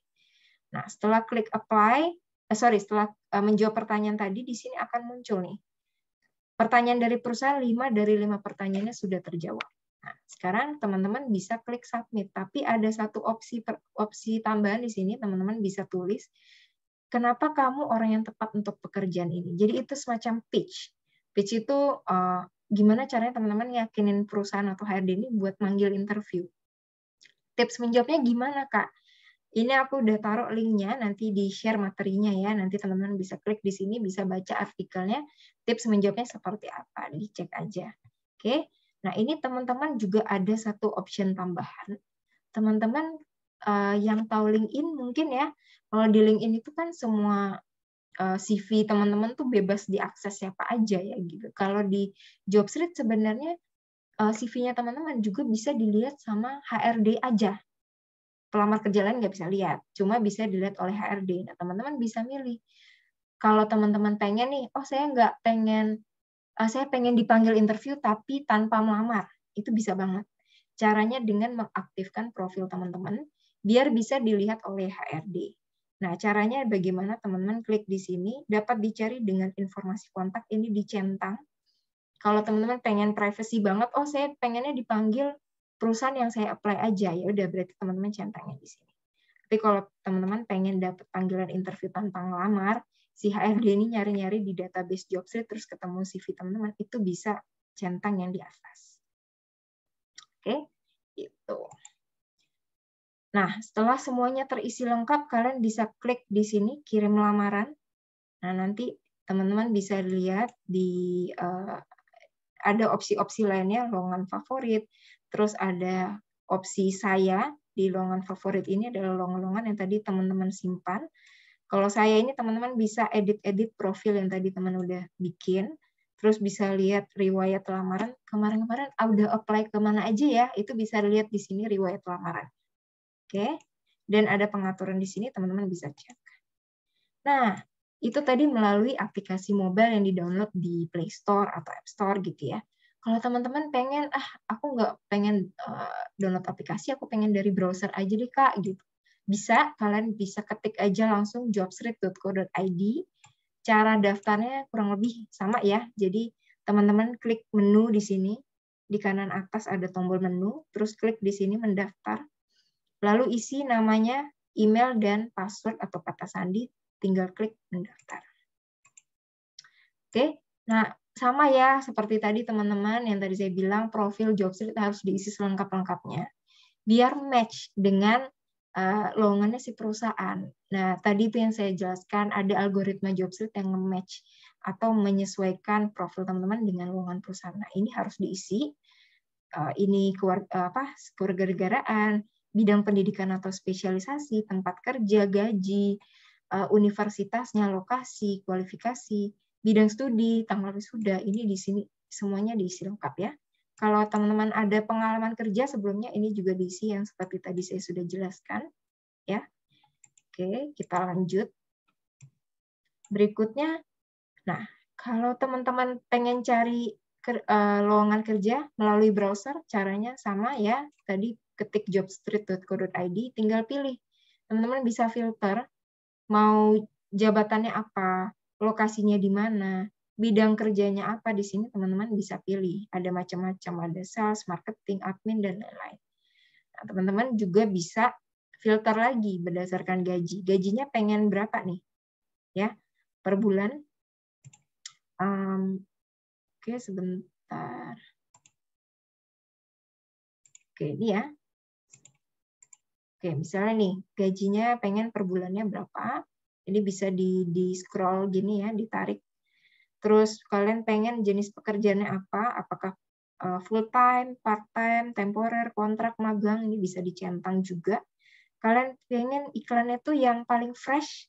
Nah, setelah klik apply, eh, sorry, setelah uh, menjawab pertanyaan tadi di sini akan muncul nih. Pertanyaan dari perusahaan 5 dari lima pertanyaannya sudah terjawab. Nah, sekarang teman-teman bisa klik submit, tapi ada satu opsi per, opsi tambahan di sini, teman-teman bisa tulis kenapa kamu orang yang tepat untuk pekerjaan ini. Jadi itu semacam pitch. Pitch itu uh, gimana caranya teman-teman yakinin perusahaan atau HRD ini buat manggil interview. Tips menjawabnya gimana kak? Ini aku udah taruh linknya, nanti di share materinya ya. Nanti teman-teman bisa klik di sini, bisa baca artikelnya. Tips menjawabnya seperti apa? Dicek aja. Oke. Nah ini teman-teman juga ada satu option tambahan. Teman-teman uh, yang tahu LinkedIn mungkin ya kalau di LinkedIn itu kan semua eh, CV teman-teman tuh bebas diakses siapa aja ya gitu. Kalau di JobStreet sebenarnya eh, CV-nya teman-teman juga bisa dilihat sama HRD aja. Pelamar kerja lain nggak bisa lihat, cuma bisa dilihat oleh HRD. Nah, teman-teman bisa milih. Kalau teman-teman pengen nih, oh saya nggak pengen, eh, saya pengen dipanggil interview tapi tanpa melamar, itu bisa banget. Caranya dengan mengaktifkan profil teman-teman biar bisa dilihat oleh HRD. Nah, caranya bagaimana teman-teman klik di sini, dapat dicari dengan informasi kontak ini dicentang. Kalau teman-teman pengen privacy banget, oh saya pengennya dipanggil perusahaan yang saya apply aja, ya udah berarti teman-teman centangnya di sini. Tapi kalau teman-teman pengen dapat panggilan interview tanpa ngelamar, si HRD ini nyari-nyari di database Jobstreet terus ketemu CV teman-teman, itu bisa centang yang di atas. Oke, itu. Nah, setelah semuanya terisi lengkap, kalian bisa klik di sini, kirim lamaran. Nah, nanti teman-teman bisa lihat di uh, ada opsi-opsi lainnya, longan favorit, terus ada opsi saya di longan favorit ini adalah longan longan yang tadi teman-teman simpan. Kalau saya ini teman-teman bisa edit-edit profil yang tadi teman udah bikin, terus bisa lihat riwayat lamaran kemarin-kemarin udah apply kemana aja ya, itu bisa lihat di sini riwayat lamaran. Oke. Dan ada pengaturan di sini teman-teman bisa cek. Nah, itu tadi melalui aplikasi mobile yang di-download di Play Store atau App Store gitu ya. Kalau teman-teman pengen, ah aku nggak pengen eh, download aplikasi, aku pengen dari browser aja deh kak gitu. Bisa, kalian bisa ketik aja langsung jobstreet.co.id. Cara daftarnya kurang lebih sama ya. Jadi teman-teman klik menu di sini, di kanan atas ada tombol menu, terus klik di sini mendaftar. Lalu isi namanya, email, dan password atau kata sandi. Tinggal klik mendaftar. Oke, nah sama ya seperti tadi teman-teman yang tadi saya bilang profil job harus diisi selengkap-lengkapnya biar match dengan uh, lowongannya si perusahaan. Nah, tadi itu yang saya jelaskan ada algoritma job street yang match atau menyesuaikan profil teman-teman dengan lowongan perusahaan. Nah, ini harus diisi uh, ini keluarga, eh, apa kewarganegaraan, bidang pendidikan atau spesialisasi, tempat kerja, gaji, eh, universitasnya, lokasi, kualifikasi, bidang studi, tanggal wisuda. Ini di sini semuanya diisi lengkap ya. Kalau teman-teman ada pengalaman kerja sebelumnya, ini juga diisi yang seperti tadi saya sudah jelaskan. ya. Oke, kita lanjut. Berikutnya, nah kalau teman-teman pengen cari ker, uh, lowongan kerja melalui browser, caranya sama ya. Tadi ketik jobstreet.co.id, tinggal pilih. Teman-teman bisa filter mau jabatannya apa, lokasinya di mana, bidang kerjanya apa di sini teman-teman bisa pilih. Ada macam-macam, ada sales, marketing, admin, dan lain-lain. Nah, teman-teman juga bisa filter lagi berdasarkan gaji. Gajinya pengen berapa nih? Ya, per bulan. Um, Oke, okay, sebentar. Oke, ini ya. Oke, misalnya nih gajinya pengen per bulannya berapa? Ini bisa di di scroll gini ya, ditarik. Terus kalian pengen jenis pekerjaannya apa? Apakah eh, full time, part time, temporer, kontrak, magang ini bisa dicentang juga. Kalian pengen iklannya tuh yang paling fresh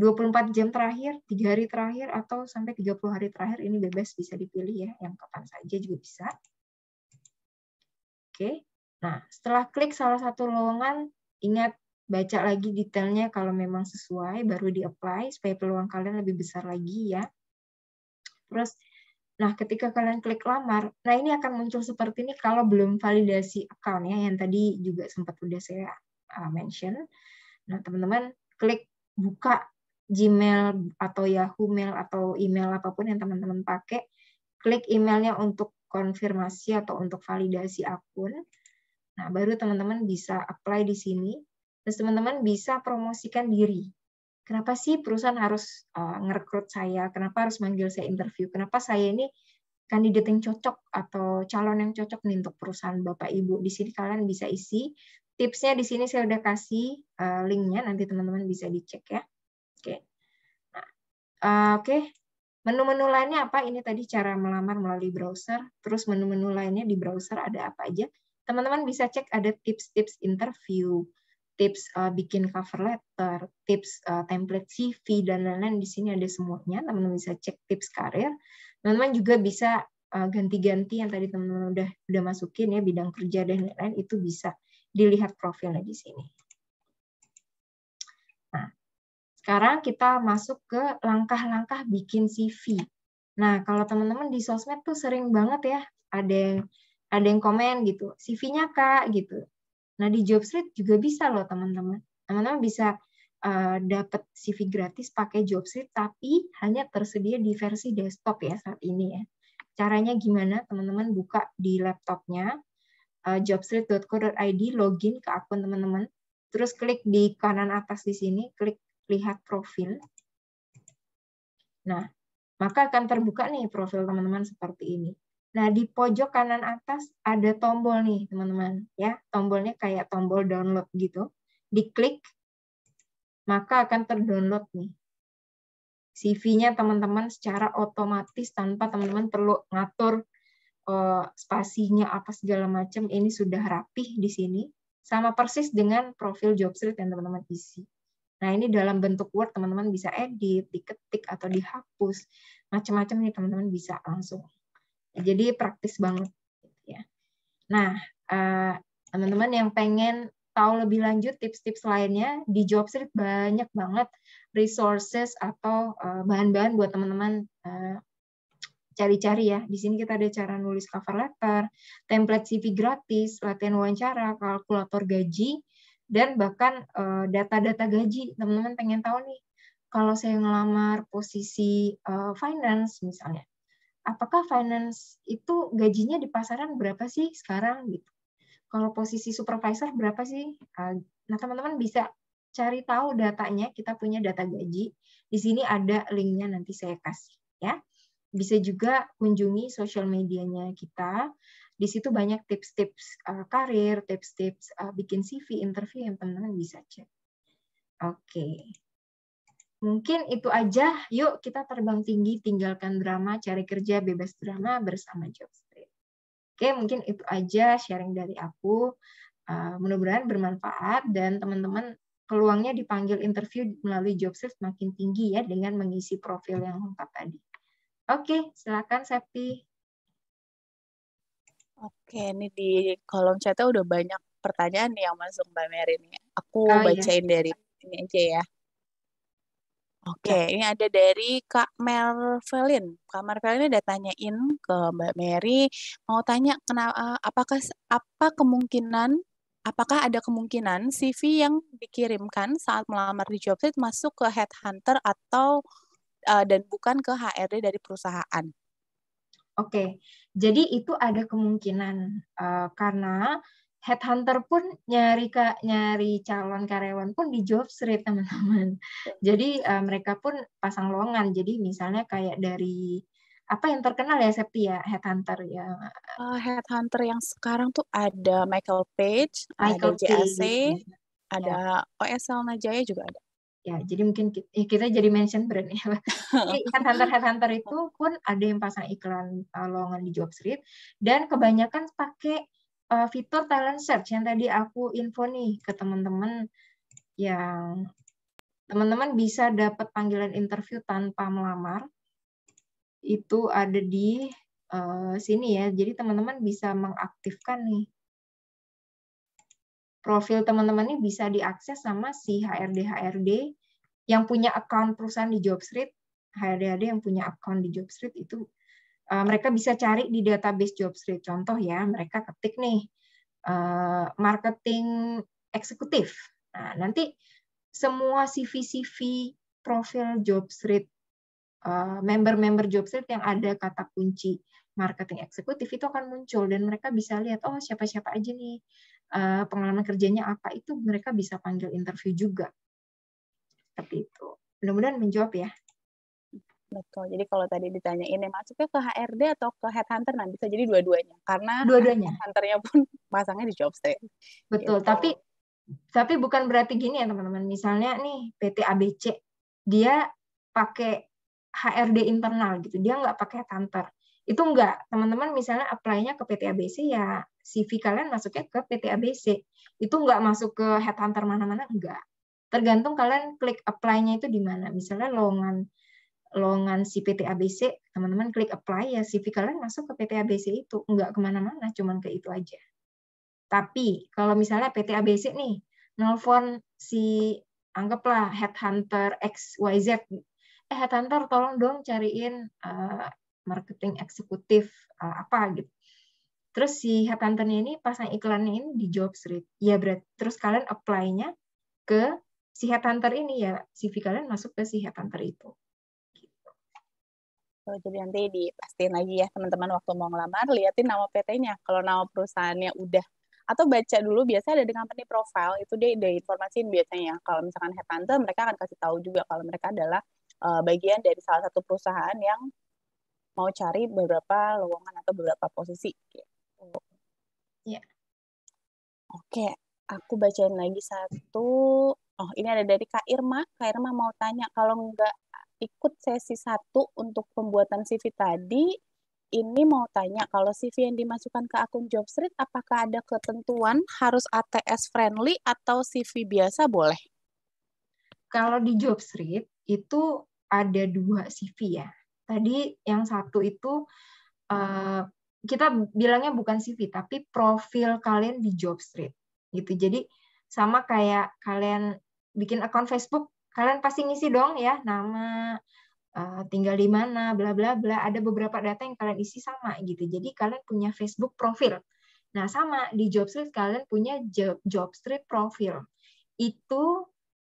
24 jam terakhir, 3 hari terakhir atau sampai 30 hari terakhir ini bebas bisa dipilih ya, yang kapan saja juga bisa. Oke. Nah, setelah klik salah satu lowongan, ingat baca lagi detailnya kalau memang sesuai, baru di-apply supaya peluang kalian lebih besar lagi ya. Terus, nah ketika kalian klik lamar, nah ini akan muncul seperti ini kalau belum validasi account ya, yang tadi juga sempat udah saya ah, mention. Nah, teman-teman klik buka Gmail atau Yahoo Mail atau email apapun yang teman-teman pakai, klik emailnya untuk konfirmasi atau untuk validasi akun. Nah, baru teman-teman bisa apply di sini. Terus teman-teman bisa promosikan diri. Kenapa sih perusahaan harus uh, eh, ngerekrut saya? Kenapa harus manggil saya interview? Kenapa saya ini kandidat yang cocok atau calon yang cocok nih untuk perusahaan Bapak Ibu? Di sini kalian bisa isi. Tipsnya di sini saya udah kasih uh, linknya, nanti teman-teman bisa dicek ya. Oke. Okay. Nah, uh, Oke, okay. Menu-menu lainnya apa? Ini tadi cara melamar melalui browser. Terus menu-menu lainnya di browser ada apa aja? teman-teman bisa cek ada tips-tips interview, tips uh, bikin cover letter, tips uh, template CV dan lain-lain di sini ada semuanya. Teman-teman bisa cek tips karir. Teman-teman juga bisa eh, ganti-ganti yang tadi teman-teman udah udah masukin ya bidang kerja dan lain-lain itu bisa dilihat profilnya di sini. Nah, sekarang kita masuk ke langkah-langkah bikin CV. Nah, kalau teman-teman di sosmed tuh sering banget ya ada yang ada yang komen gitu, CV-nya kak gitu. Nah di JobStreet juga bisa loh teman-teman. Teman-teman bisa uh, eh, dapat CV gratis pakai JobStreet tapi hanya tersedia di versi desktop ya saat ini ya. Caranya gimana? Teman-teman buka di laptopnya uh, eh, jobstreet.co.id, login ke akun teman-teman, terus klik di kanan atas di sini, klik lihat profil. Nah, maka akan terbuka nih profil teman-teman seperti ini. Nah, di pojok kanan atas ada tombol nih, teman-teman. Ya, tombolnya kayak tombol download gitu. Diklik, maka akan terdownload nih. CV-nya teman-teman secara otomatis tanpa teman-teman perlu ngatur uh, spasinya apa segala macam. Ini sudah rapih di sini. Sama persis dengan profil Jobstreet yang teman-teman isi. Nah, ini dalam bentuk Word teman-teman bisa edit, diketik, atau dihapus. Macam-macam nih teman-teman bisa langsung. Jadi praktis banget. Ya. Nah, eh, teman-teman yang pengen tahu lebih lanjut tips-tips lainnya di JobStreet banyak banget resources atau eh, bahan-bahan buat teman-teman eh, cari-cari ya. Di sini kita ada cara nulis cover letter, template CV gratis, latihan wawancara, kalkulator gaji, dan bahkan data-data gaji. Teman-teman pengen tahu nih, kalau saya ngelamar posisi finance misalnya, apakah finance itu gajinya di pasaran berapa sih sekarang gitu. Kalau posisi supervisor berapa sih? Ah, nah, teman-teman bisa cari tahu datanya, kita punya data gaji. Di sini ada linknya nanti saya kasih ya. Bisa juga kunjungi social medianya kita. Di situ banyak tips-tips ah, karir, tips-tips ah, bikin CV, interview yang teman-teman bisa cek. Oke. Okay. Mungkin itu aja. Yuk kita terbang tinggi, tinggalkan drama, cari kerja bebas drama bersama Jobstreet. Oke, mungkin itu aja sharing dari aku. Eh, mudah-mudahan bermanfaat dan teman-teman peluangnya dipanggil interview melalui Jobstreet makin tinggi ya dengan mengisi profil yang lengkap tadi. Oke, silakan Septi. Oke, ini di kolom chatnya udah banyak pertanyaan nih yang masuk Mbak Mary nih. Aku oh, iya. bacain iya. dari ini aja ya. Oke, okay, nah, ini ada dari Kak Mervelin. Kak Mervelin udah tanyain ke Mbak Mary, mau tanya kenapa e, apakah apa kemungkinan apakah ada kemungkinan CV yang dikirimkan saat melamar di Jobseek masuk ke headhunter atau uh, dan bukan ke HRD dari perusahaan? Oke, okay. jadi itu ada kemungkinan uh, karena headhunter pun nyari kak nyari calon karyawan pun di job street teman-teman. Jadi uh, mereka pun pasang longan. Jadi misalnya kayak dari apa yang terkenal ya Septi ya headhunter ya. Uh, headhunter yang sekarang tuh ada Michael Page, Michael ya. ada JAC, ada OSL Najaya juga ada. Ya, jadi mungkin kita, ya, kita jadi mention brand ya. headhunter headhunter itu pun ada yang pasang iklan uh, eh, longan di job street dan kebanyakan pakai uh, eh, fitur talent search yang tadi aku info nih ke teman-teman yang teman-teman bisa dapat panggilan interview tanpa melamar itu ada di uh, sini ya. Jadi teman-teman bisa mengaktifkan nih profil teman-teman ini bisa diakses sama si HRD HRD yang punya account perusahaan di Jobstreet, HRD HRD yang punya account di Jobstreet itu Eh, mereka bisa cari di database Jobstreet. Contoh ya, mereka ketik nih eh, marketing eksekutif. Nah, nanti semua CV-CV profil Jobstreet eh, member-member Jobstreet yang ada kata kunci marketing eksekutif itu akan muncul dan mereka bisa lihat oh siapa-siapa aja nih pengalaman kerjanya apa itu mereka bisa panggil interview juga. Seperti itu. Mudah-mudahan menjawab ya. Betul. Jadi kalau tadi ditanya ini ya, masuknya ke HRD atau ke headhunter nah bisa jadi dua-duanya karena dua-duanya hunternya pun pasangnya di Jobstreet. Betul. Gitu. Tapi tapi bukan berarti gini ya teman-teman. Misalnya nih PT ABC dia pakai HRD internal gitu. Dia nggak pakai headhunter. Itu enggak. Teman-teman misalnya apply-nya ke PT ABC ya CV kalian masuknya ke PT ABC. Itu enggak masuk ke headhunter mana-mana enggak. Tergantung kalian klik apply-nya itu di mana. Misalnya lowongan longan si PT ABC, teman-teman klik apply ya CV kalian masuk ke PT ABC itu, nggak kemana-mana, cuman ke itu aja. Tapi kalau misalnya PT ABC nih, nelfon si anggaplah headhunter Z eh headhunter tolong dong cariin uh, marketing eksekutif uh, apa gitu. Terus si headhunternya ini pasang iklannya ini di job street. Ya berarti terus kalian apply-nya ke si headhunter ini ya, CV kalian masuk ke si headhunter itu gitu. Jadi nanti dipastiin lagi ya teman-teman waktu mau ngelamar liatin nama PT-nya. Kalau nama perusahaannya udah atau baca dulu biasanya ada di company profile itu dia ada informasi biasanya ya. kalau misalkan headhunter mereka akan kasih tahu juga kalau mereka adalah uh, bagian dari salah satu perusahaan yang mau cari beberapa lowongan atau beberapa posisi gitu. Iya. Yeah. Oke, okay. aku bacain lagi satu. Oh, ini ada dari Kak Irma. Kak Irma mau tanya kalau nggak ikut sesi satu untuk pembuatan CV tadi, ini mau tanya kalau CV yang dimasukkan ke akun Jobstreet apakah ada ketentuan harus ATS friendly atau CV biasa boleh? Kalau di Jobstreet itu ada dua CV ya. Tadi yang satu itu uh, kita bilangnya bukan CV tapi profil kalian di Jobstreet gitu. Jadi sama kayak kalian bikin akun Facebook kalian pasti ngisi dong ya nama eh, tinggal di mana bla bla bla ada beberapa data yang kalian isi sama gitu jadi kalian punya Facebook profil nah sama di Jobstreet kalian punya job Jobstreet profil itu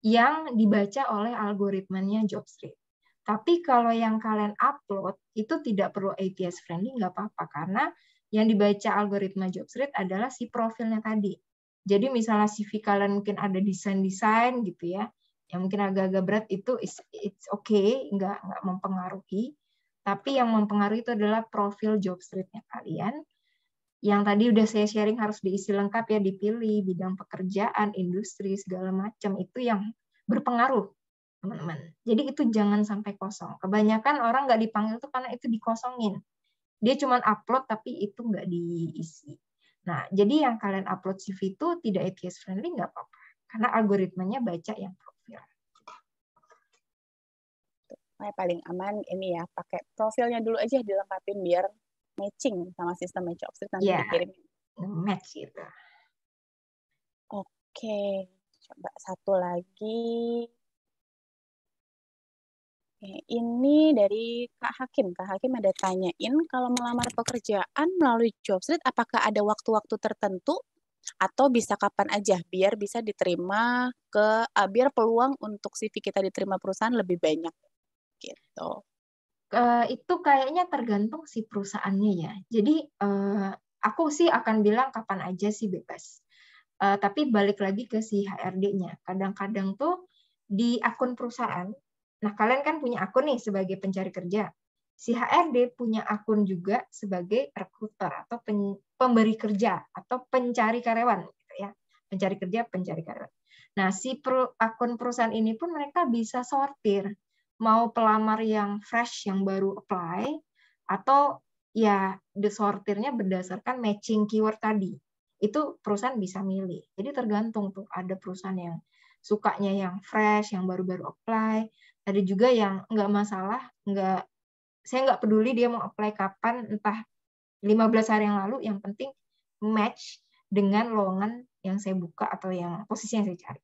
yang dibaca oleh algoritmanya Jobstreet tapi kalau yang kalian upload itu tidak perlu ATS friendly nggak apa-apa karena yang dibaca algoritma Jobstreet adalah si profilnya tadi jadi misalnya CV kalian mungkin ada desain-desain gitu ya yang mungkin agak-agak berat itu it's okay nggak nggak mempengaruhi tapi yang mempengaruhi itu adalah profil job streetnya kalian yang tadi udah saya sharing harus diisi lengkap ya dipilih bidang pekerjaan industri segala macam itu yang berpengaruh teman-teman jadi itu jangan sampai kosong kebanyakan orang nggak dipanggil itu karena itu dikosongin dia cuma upload tapi itu nggak diisi nah jadi yang kalian upload CV itu tidak ATS friendly nggak apa-apa karena algoritmanya baca yang nah, paling aman ini ya pakai profilnya dulu aja dilengkapin biar matching sama sistem match of nanti yeah. dikirim match gitu oke coba satu lagi ini dari Kak Hakim. Kak Hakim ada tanyain kalau melamar pekerjaan melalui JobStreet apakah ada waktu-waktu tertentu atau bisa kapan aja biar bisa diterima ke eh, biar peluang untuk CV kita diterima perusahaan lebih banyak gitu. Uh, itu kayaknya tergantung si perusahaannya ya. Jadi uh, aku sih akan bilang kapan aja sih bebas. Uh, tapi balik lagi ke si HRD-nya. Kadang-kadang tuh di akun perusahaan, nah kalian kan punya akun nih sebagai pencari kerja. Si HRD punya akun juga sebagai rekruter atau pen, pemberi kerja atau pencari karyawan gitu ya. Pencari kerja, pencari karyawan. Nah, si per, akun perusahaan ini pun mereka bisa sortir mau pelamar yang fresh yang baru apply atau ya disortirnya berdasarkan matching keyword tadi itu perusahaan bisa milih jadi tergantung tuh ada perusahaan yang sukanya yang fresh yang baru-baru apply ada juga yang nggak masalah nggak saya nggak peduli dia mau apply kapan entah 15 hari yang lalu yang penting match dengan lowongan yang saya buka atau yang posisi yang saya cari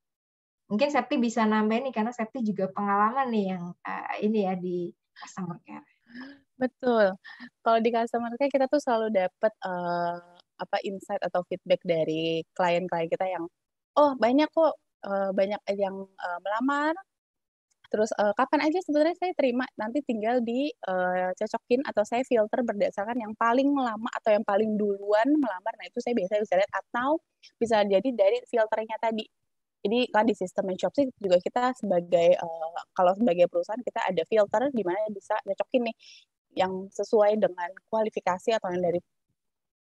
Mungkin Septi bisa nambahin nih karena Septi juga pengalaman nih yang uh, ini ya di customer care. Betul. Kalau di customer care kita tuh selalu dapat uh, eh, apa insight atau feedback dari klien-klien kita yang oh banyak kok uh, banyak yang uh, melamar. Terus uh, kapan aja sebenarnya saya terima nanti tinggal dicocokin uh, atau saya filter berdasarkan yang paling lama atau yang paling duluan melamar. Nah itu saya biasanya bisa lihat atau bisa jadi dari filternya tadi jadi kan di sistem sih juga kita sebagai uh, kalau sebagai perusahaan kita ada filter di mana bisa nyocokin nih yang sesuai dengan kualifikasi atau yang dari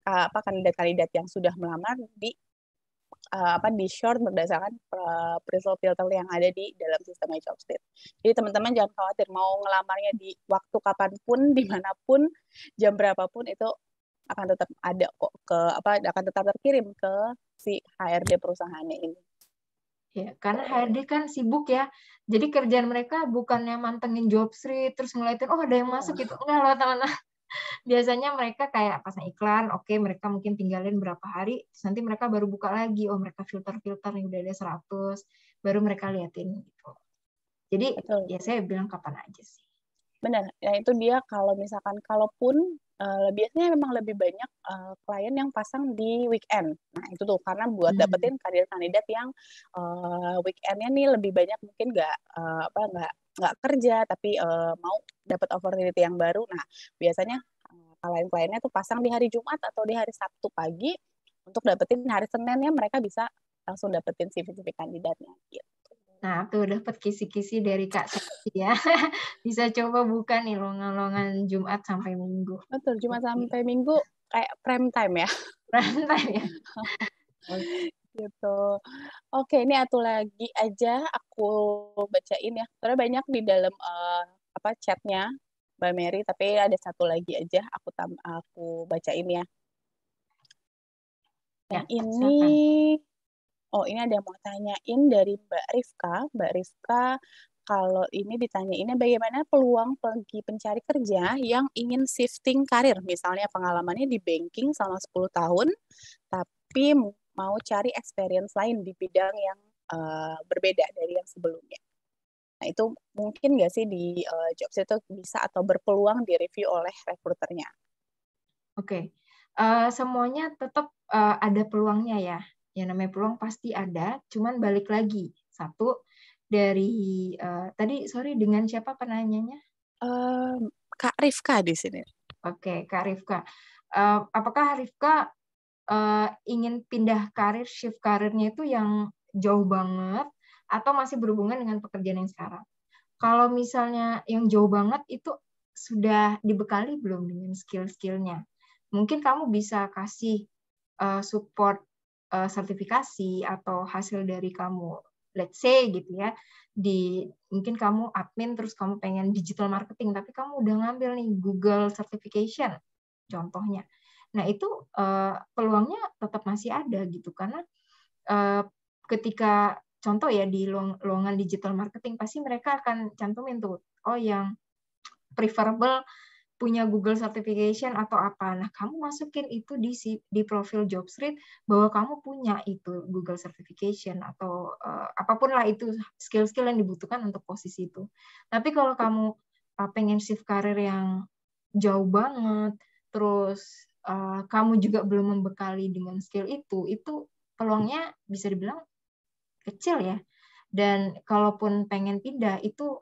uh, apa kandidat-kandidat yang sudah melamar di uh, apa di short berdasarkan uh, filter yang ada di dalam sistem Jobstreet. Jadi teman-teman jangan khawatir mau ngelamarnya di waktu kapanpun, dimanapun, jam berapapun itu akan tetap ada kok ke apa akan tetap terkirim ke si HRD perusahaannya ini. Ya, karena HRD kan sibuk ya. Jadi kerjaan mereka bukannya mantengin job street terus ngeliatin oh ada yang masuk gitu. Enggak loh teman-teman. Biasanya mereka kayak pasang iklan, oke okay, mereka mungkin tinggalin berapa hari, nanti mereka baru buka lagi, oh mereka filter-filter yang udah ada 100, baru mereka liatin gitu. Jadi Betul. ya saya bilang kapan aja sih. Benar, ya itu dia kalau misalkan kalaupun uh, biasanya memang lebih banyak uh, klien yang pasang di weekend. Nah itu tuh karena buat hmm. dapetin kandidat-kandidat yang uh, weekendnya nih lebih banyak mungkin nggak uh, apa nggak nggak kerja tapi uh, mau dapat opportunity yang baru. Nah biasanya uh, klien-kliennya tuh pasang di hari Jumat atau di hari Sabtu pagi untuk dapetin hari Seninnya mereka bisa langsung dapetin CV-CV kandidatnya gitu. Nah, tuh dapat kisi-kisi dari Kak Sakti ya. Bisa coba buka nih longan-longan Jumat sampai Minggu. Betul, Jumat sampai Minggu kayak prime time ya. Prime time ya. gitu. Oke, ini satu lagi aja aku bacain ya. Karena banyak di dalam uh, apa chatnya Mbak Mary, tapi ada satu lagi aja aku tam aku bacain ya. ya Yang ya, ini silakan Oh, ini ada yang mau tanyain dari Mbak Rifka. Mbak Rifka, kalau ini ditanya ini bagaimana peluang bagi pencari kerja yang ingin shifting karir, misalnya pengalamannya di banking selama 10 tahun, tapi mau cari experience lain di bidang yang uh, berbeda dari yang sebelumnya. Nah, itu mungkin nggak sih di uh, jobs itu bisa atau berpeluang direview oleh rekruternya? Oke, okay. uh, eh, semuanya tetap uh, ada peluangnya ya. Ya namanya peluang pasti ada, cuman balik lagi. Satu, dari uh, tadi sorry dengan siapa penanyanya? Um, Kak Rifka di sini. Oke, okay, Kak Rifka. Uh, apakah Rifka uh, ingin pindah karir, shift karirnya itu yang jauh banget atau masih berhubungan dengan pekerjaan yang sekarang? Kalau misalnya yang jauh banget itu sudah dibekali belum dengan skill-skillnya? Mungkin kamu bisa kasih uh, support Eh, sertifikasi atau hasil dari kamu let's say gitu ya di mungkin kamu admin terus kamu pengen digital marketing tapi kamu udah ngambil nih Google certification contohnya nah itu uh, peluangnya tetap masih ada gitu karena uh, ketika contoh ya di luang, luangan digital marketing pasti mereka akan cantumin tuh oh yang preferable punya Google Certification atau apa. Nah, kamu masukin itu di di profil JobStreet bahwa kamu punya itu Google Certification atau uh, apapun lah itu skill-skill yang dibutuhkan untuk posisi itu. Tapi kalau kamu uh, pengen shift karir yang jauh banget, terus uh, kamu juga belum membekali dengan skill itu, itu peluangnya bisa dibilang kecil ya. Dan kalaupun pengen pindah itu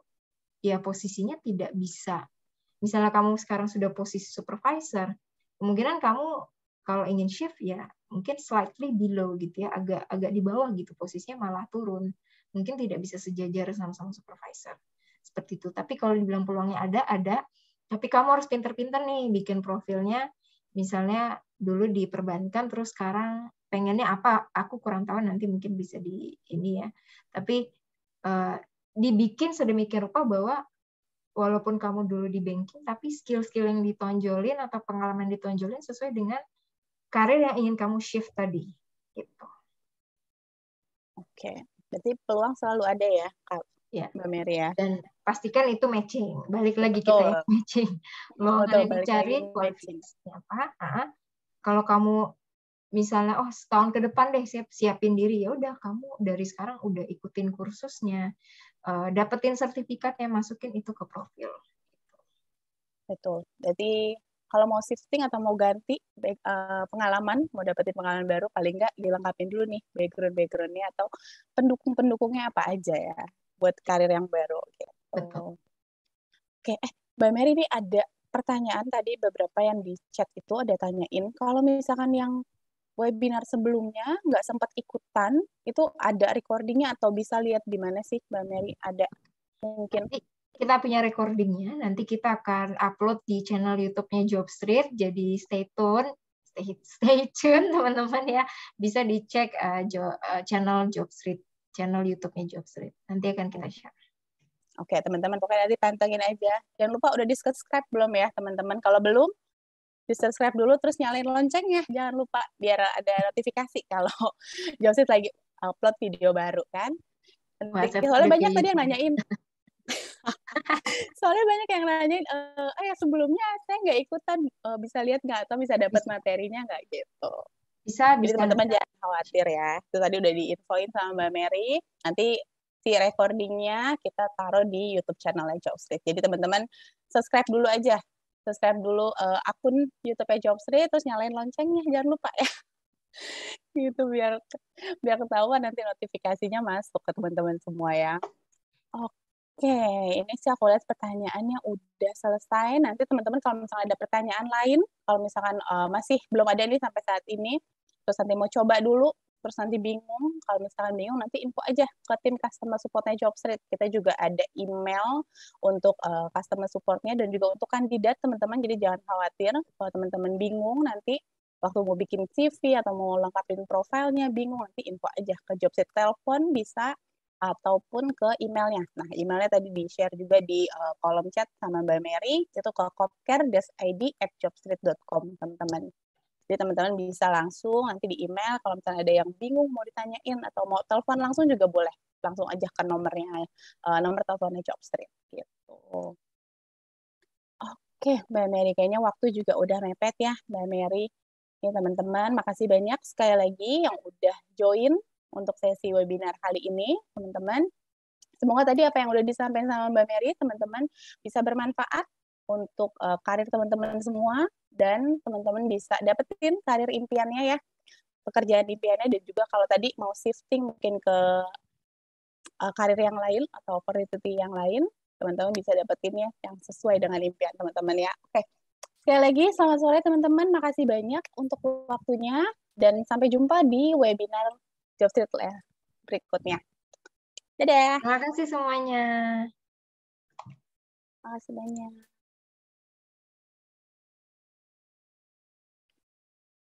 ya posisinya tidak bisa misalnya kamu sekarang sudah posisi supervisor, kemungkinan kamu kalau ingin shift ya mungkin slightly below gitu ya, agak agak di bawah gitu posisinya malah turun. Mungkin tidak bisa sejajar sama-sama supervisor. Seperti itu. Tapi kalau dibilang peluangnya ada, ada. Tapi kamu harus pinter-pinter nih bikin profilnya. Misalnya dulu di perbankan terus sekarang pengennya apa aku kurang tahu nanti mungkin bisa di ini ya tapi uh, dibikin sedemikian rupa bahwa walaupun kamu dulu di banking tapi skill-skill yang ditonjolin atau pengalaman ditonjolin sesuai dengan karir yang ingin kamu shift tadi gitu. Oke, okay. berarti peluang selalu ada ya, Kak. Ya. Mbak Mary ya. Dan pastikan itu matching. Balik lagi Betul. kita ya, matching. Mau Betul, cari kualifikasi apa? kalau kamu misalnya oh setahun ke depan deh siap siapin diri ya udah kamu dari sekarang udah ikutin kursusnya uh, dapetin sertifikatnya masukin itu ke profil betul jadi kalau mau shifting atau mau ganti eh, pengalaman mau dapetin pengalaman baru paling nggak dilengkapin dulu nih background backgroundnya atau pendukung pendukungnya apa aja ya buat karir yang baru gitu. betul oke eh mbak Mary ini ada pertanyaan tadi beberapa yang di chat itu ada tanyain kalau misalkan yang webinar sebelumnya nggak sempat ikutan, itu ada recordingnya atau bisa lihat di mana sih Mbak Mary ada mungkin? Kita punya recordingnya, nanti kita akan upload di channel YouTube-nya Job Street, jadi stay tune, stay, stay tune teman-teman ya, bisa dicek uh, jo, uh, channel Job Street, channel YouTube-nya Job Street, nanti akan kita share. Oke, teman-teman pokoknya nanti pantengin aja. Jangan lupa udah di-subscribe belum ya, teman-teman? Kalau belum, di subscribe dulu terus nyalain loncengnya jangan lupa biar ada notifikasi kalau Josit lagi upload video baru kan Nanti, soalnya banyak tadi gitu. yang nanyain soalnya banyak yang nanyain eh oh ya sebelumnya saya nggak ikutan eh, bisa lihat nggak atau bisa dapat materinya nggak gitu bisa bisa teman-teman jangan khawatir ya itu tadi udah diinfoin sama mbak Mary nanti si recordingnya kita taruh di YouTube channelnya Jobstreet. Jadi teman-teman subscribe dulu aja subscribe dulu uh, akun YouTube-nya Jobstreet terus nyalain loncengnya jangan lupa ya gitu biar biar ketahuan nanti notifikasinya masuk ke teman-teman semua ya oke ini sih aku lihat pertanyaannya udah selesai nanti teman-teman kalau misalnya ada pertanyaan lain kalau misalkan uh, masih belum ada ini sampai saat ini terus nanti mau coba dulu terus nanti bingung kalau misalkan bingung nanti info aja ke tim customer supportnya Jobstreet kita juga ada email untuk uh, customer supportnya dan juga untuk kandidat teman-teman jadi jangan khawatir kalau teman-teman bingung nanti waktu mau bikin CV atau mau lengkapin profilnya bingung nanti info aja ke Jobstreet telepon bisa ataupun ke emailnya. Nah, emailnya tadi di-share juga di uh, kolom chat sama Mbak Mary, itu ke kopcare teman-teman. Jadi teman-teman bisa langsung nanti di email kalau misalnya ada yang bingung mau ditanyain atau mau telepon langsung juga boleh. Langsung aja ke nomornya eh, nomor teleponnya Jobstreet gitu. Oke, Mbak Mary kayaknya waktu juga udah mepet ya Mbak Mary. Ini ya, teman-teman, makasih banyak sekali lagi yang udah join untuk sesi webinar kali ini, teman-teman. Semoga tadi apa yang udah disampaikan sama Mbak Mary, teman-teman bisa bermanfaat untuk uh, karir teman-teman semua dan teman-teman bisa dapetin karir impiannya ya pekerjaan impiannya dan juga kalau tadi mau shifting mungkin ke uh, karir yang lain atau opportunity yang lain teman-teman bisa dapetin ya yang sesuai dengan impian teman-teman ya oke sekali lagi selamat sore teman-teman makasih banyak untuk waktunya dan sampai jumpa di webinar job street berikutnya dadah terima kasih semuanya Makasih banyak.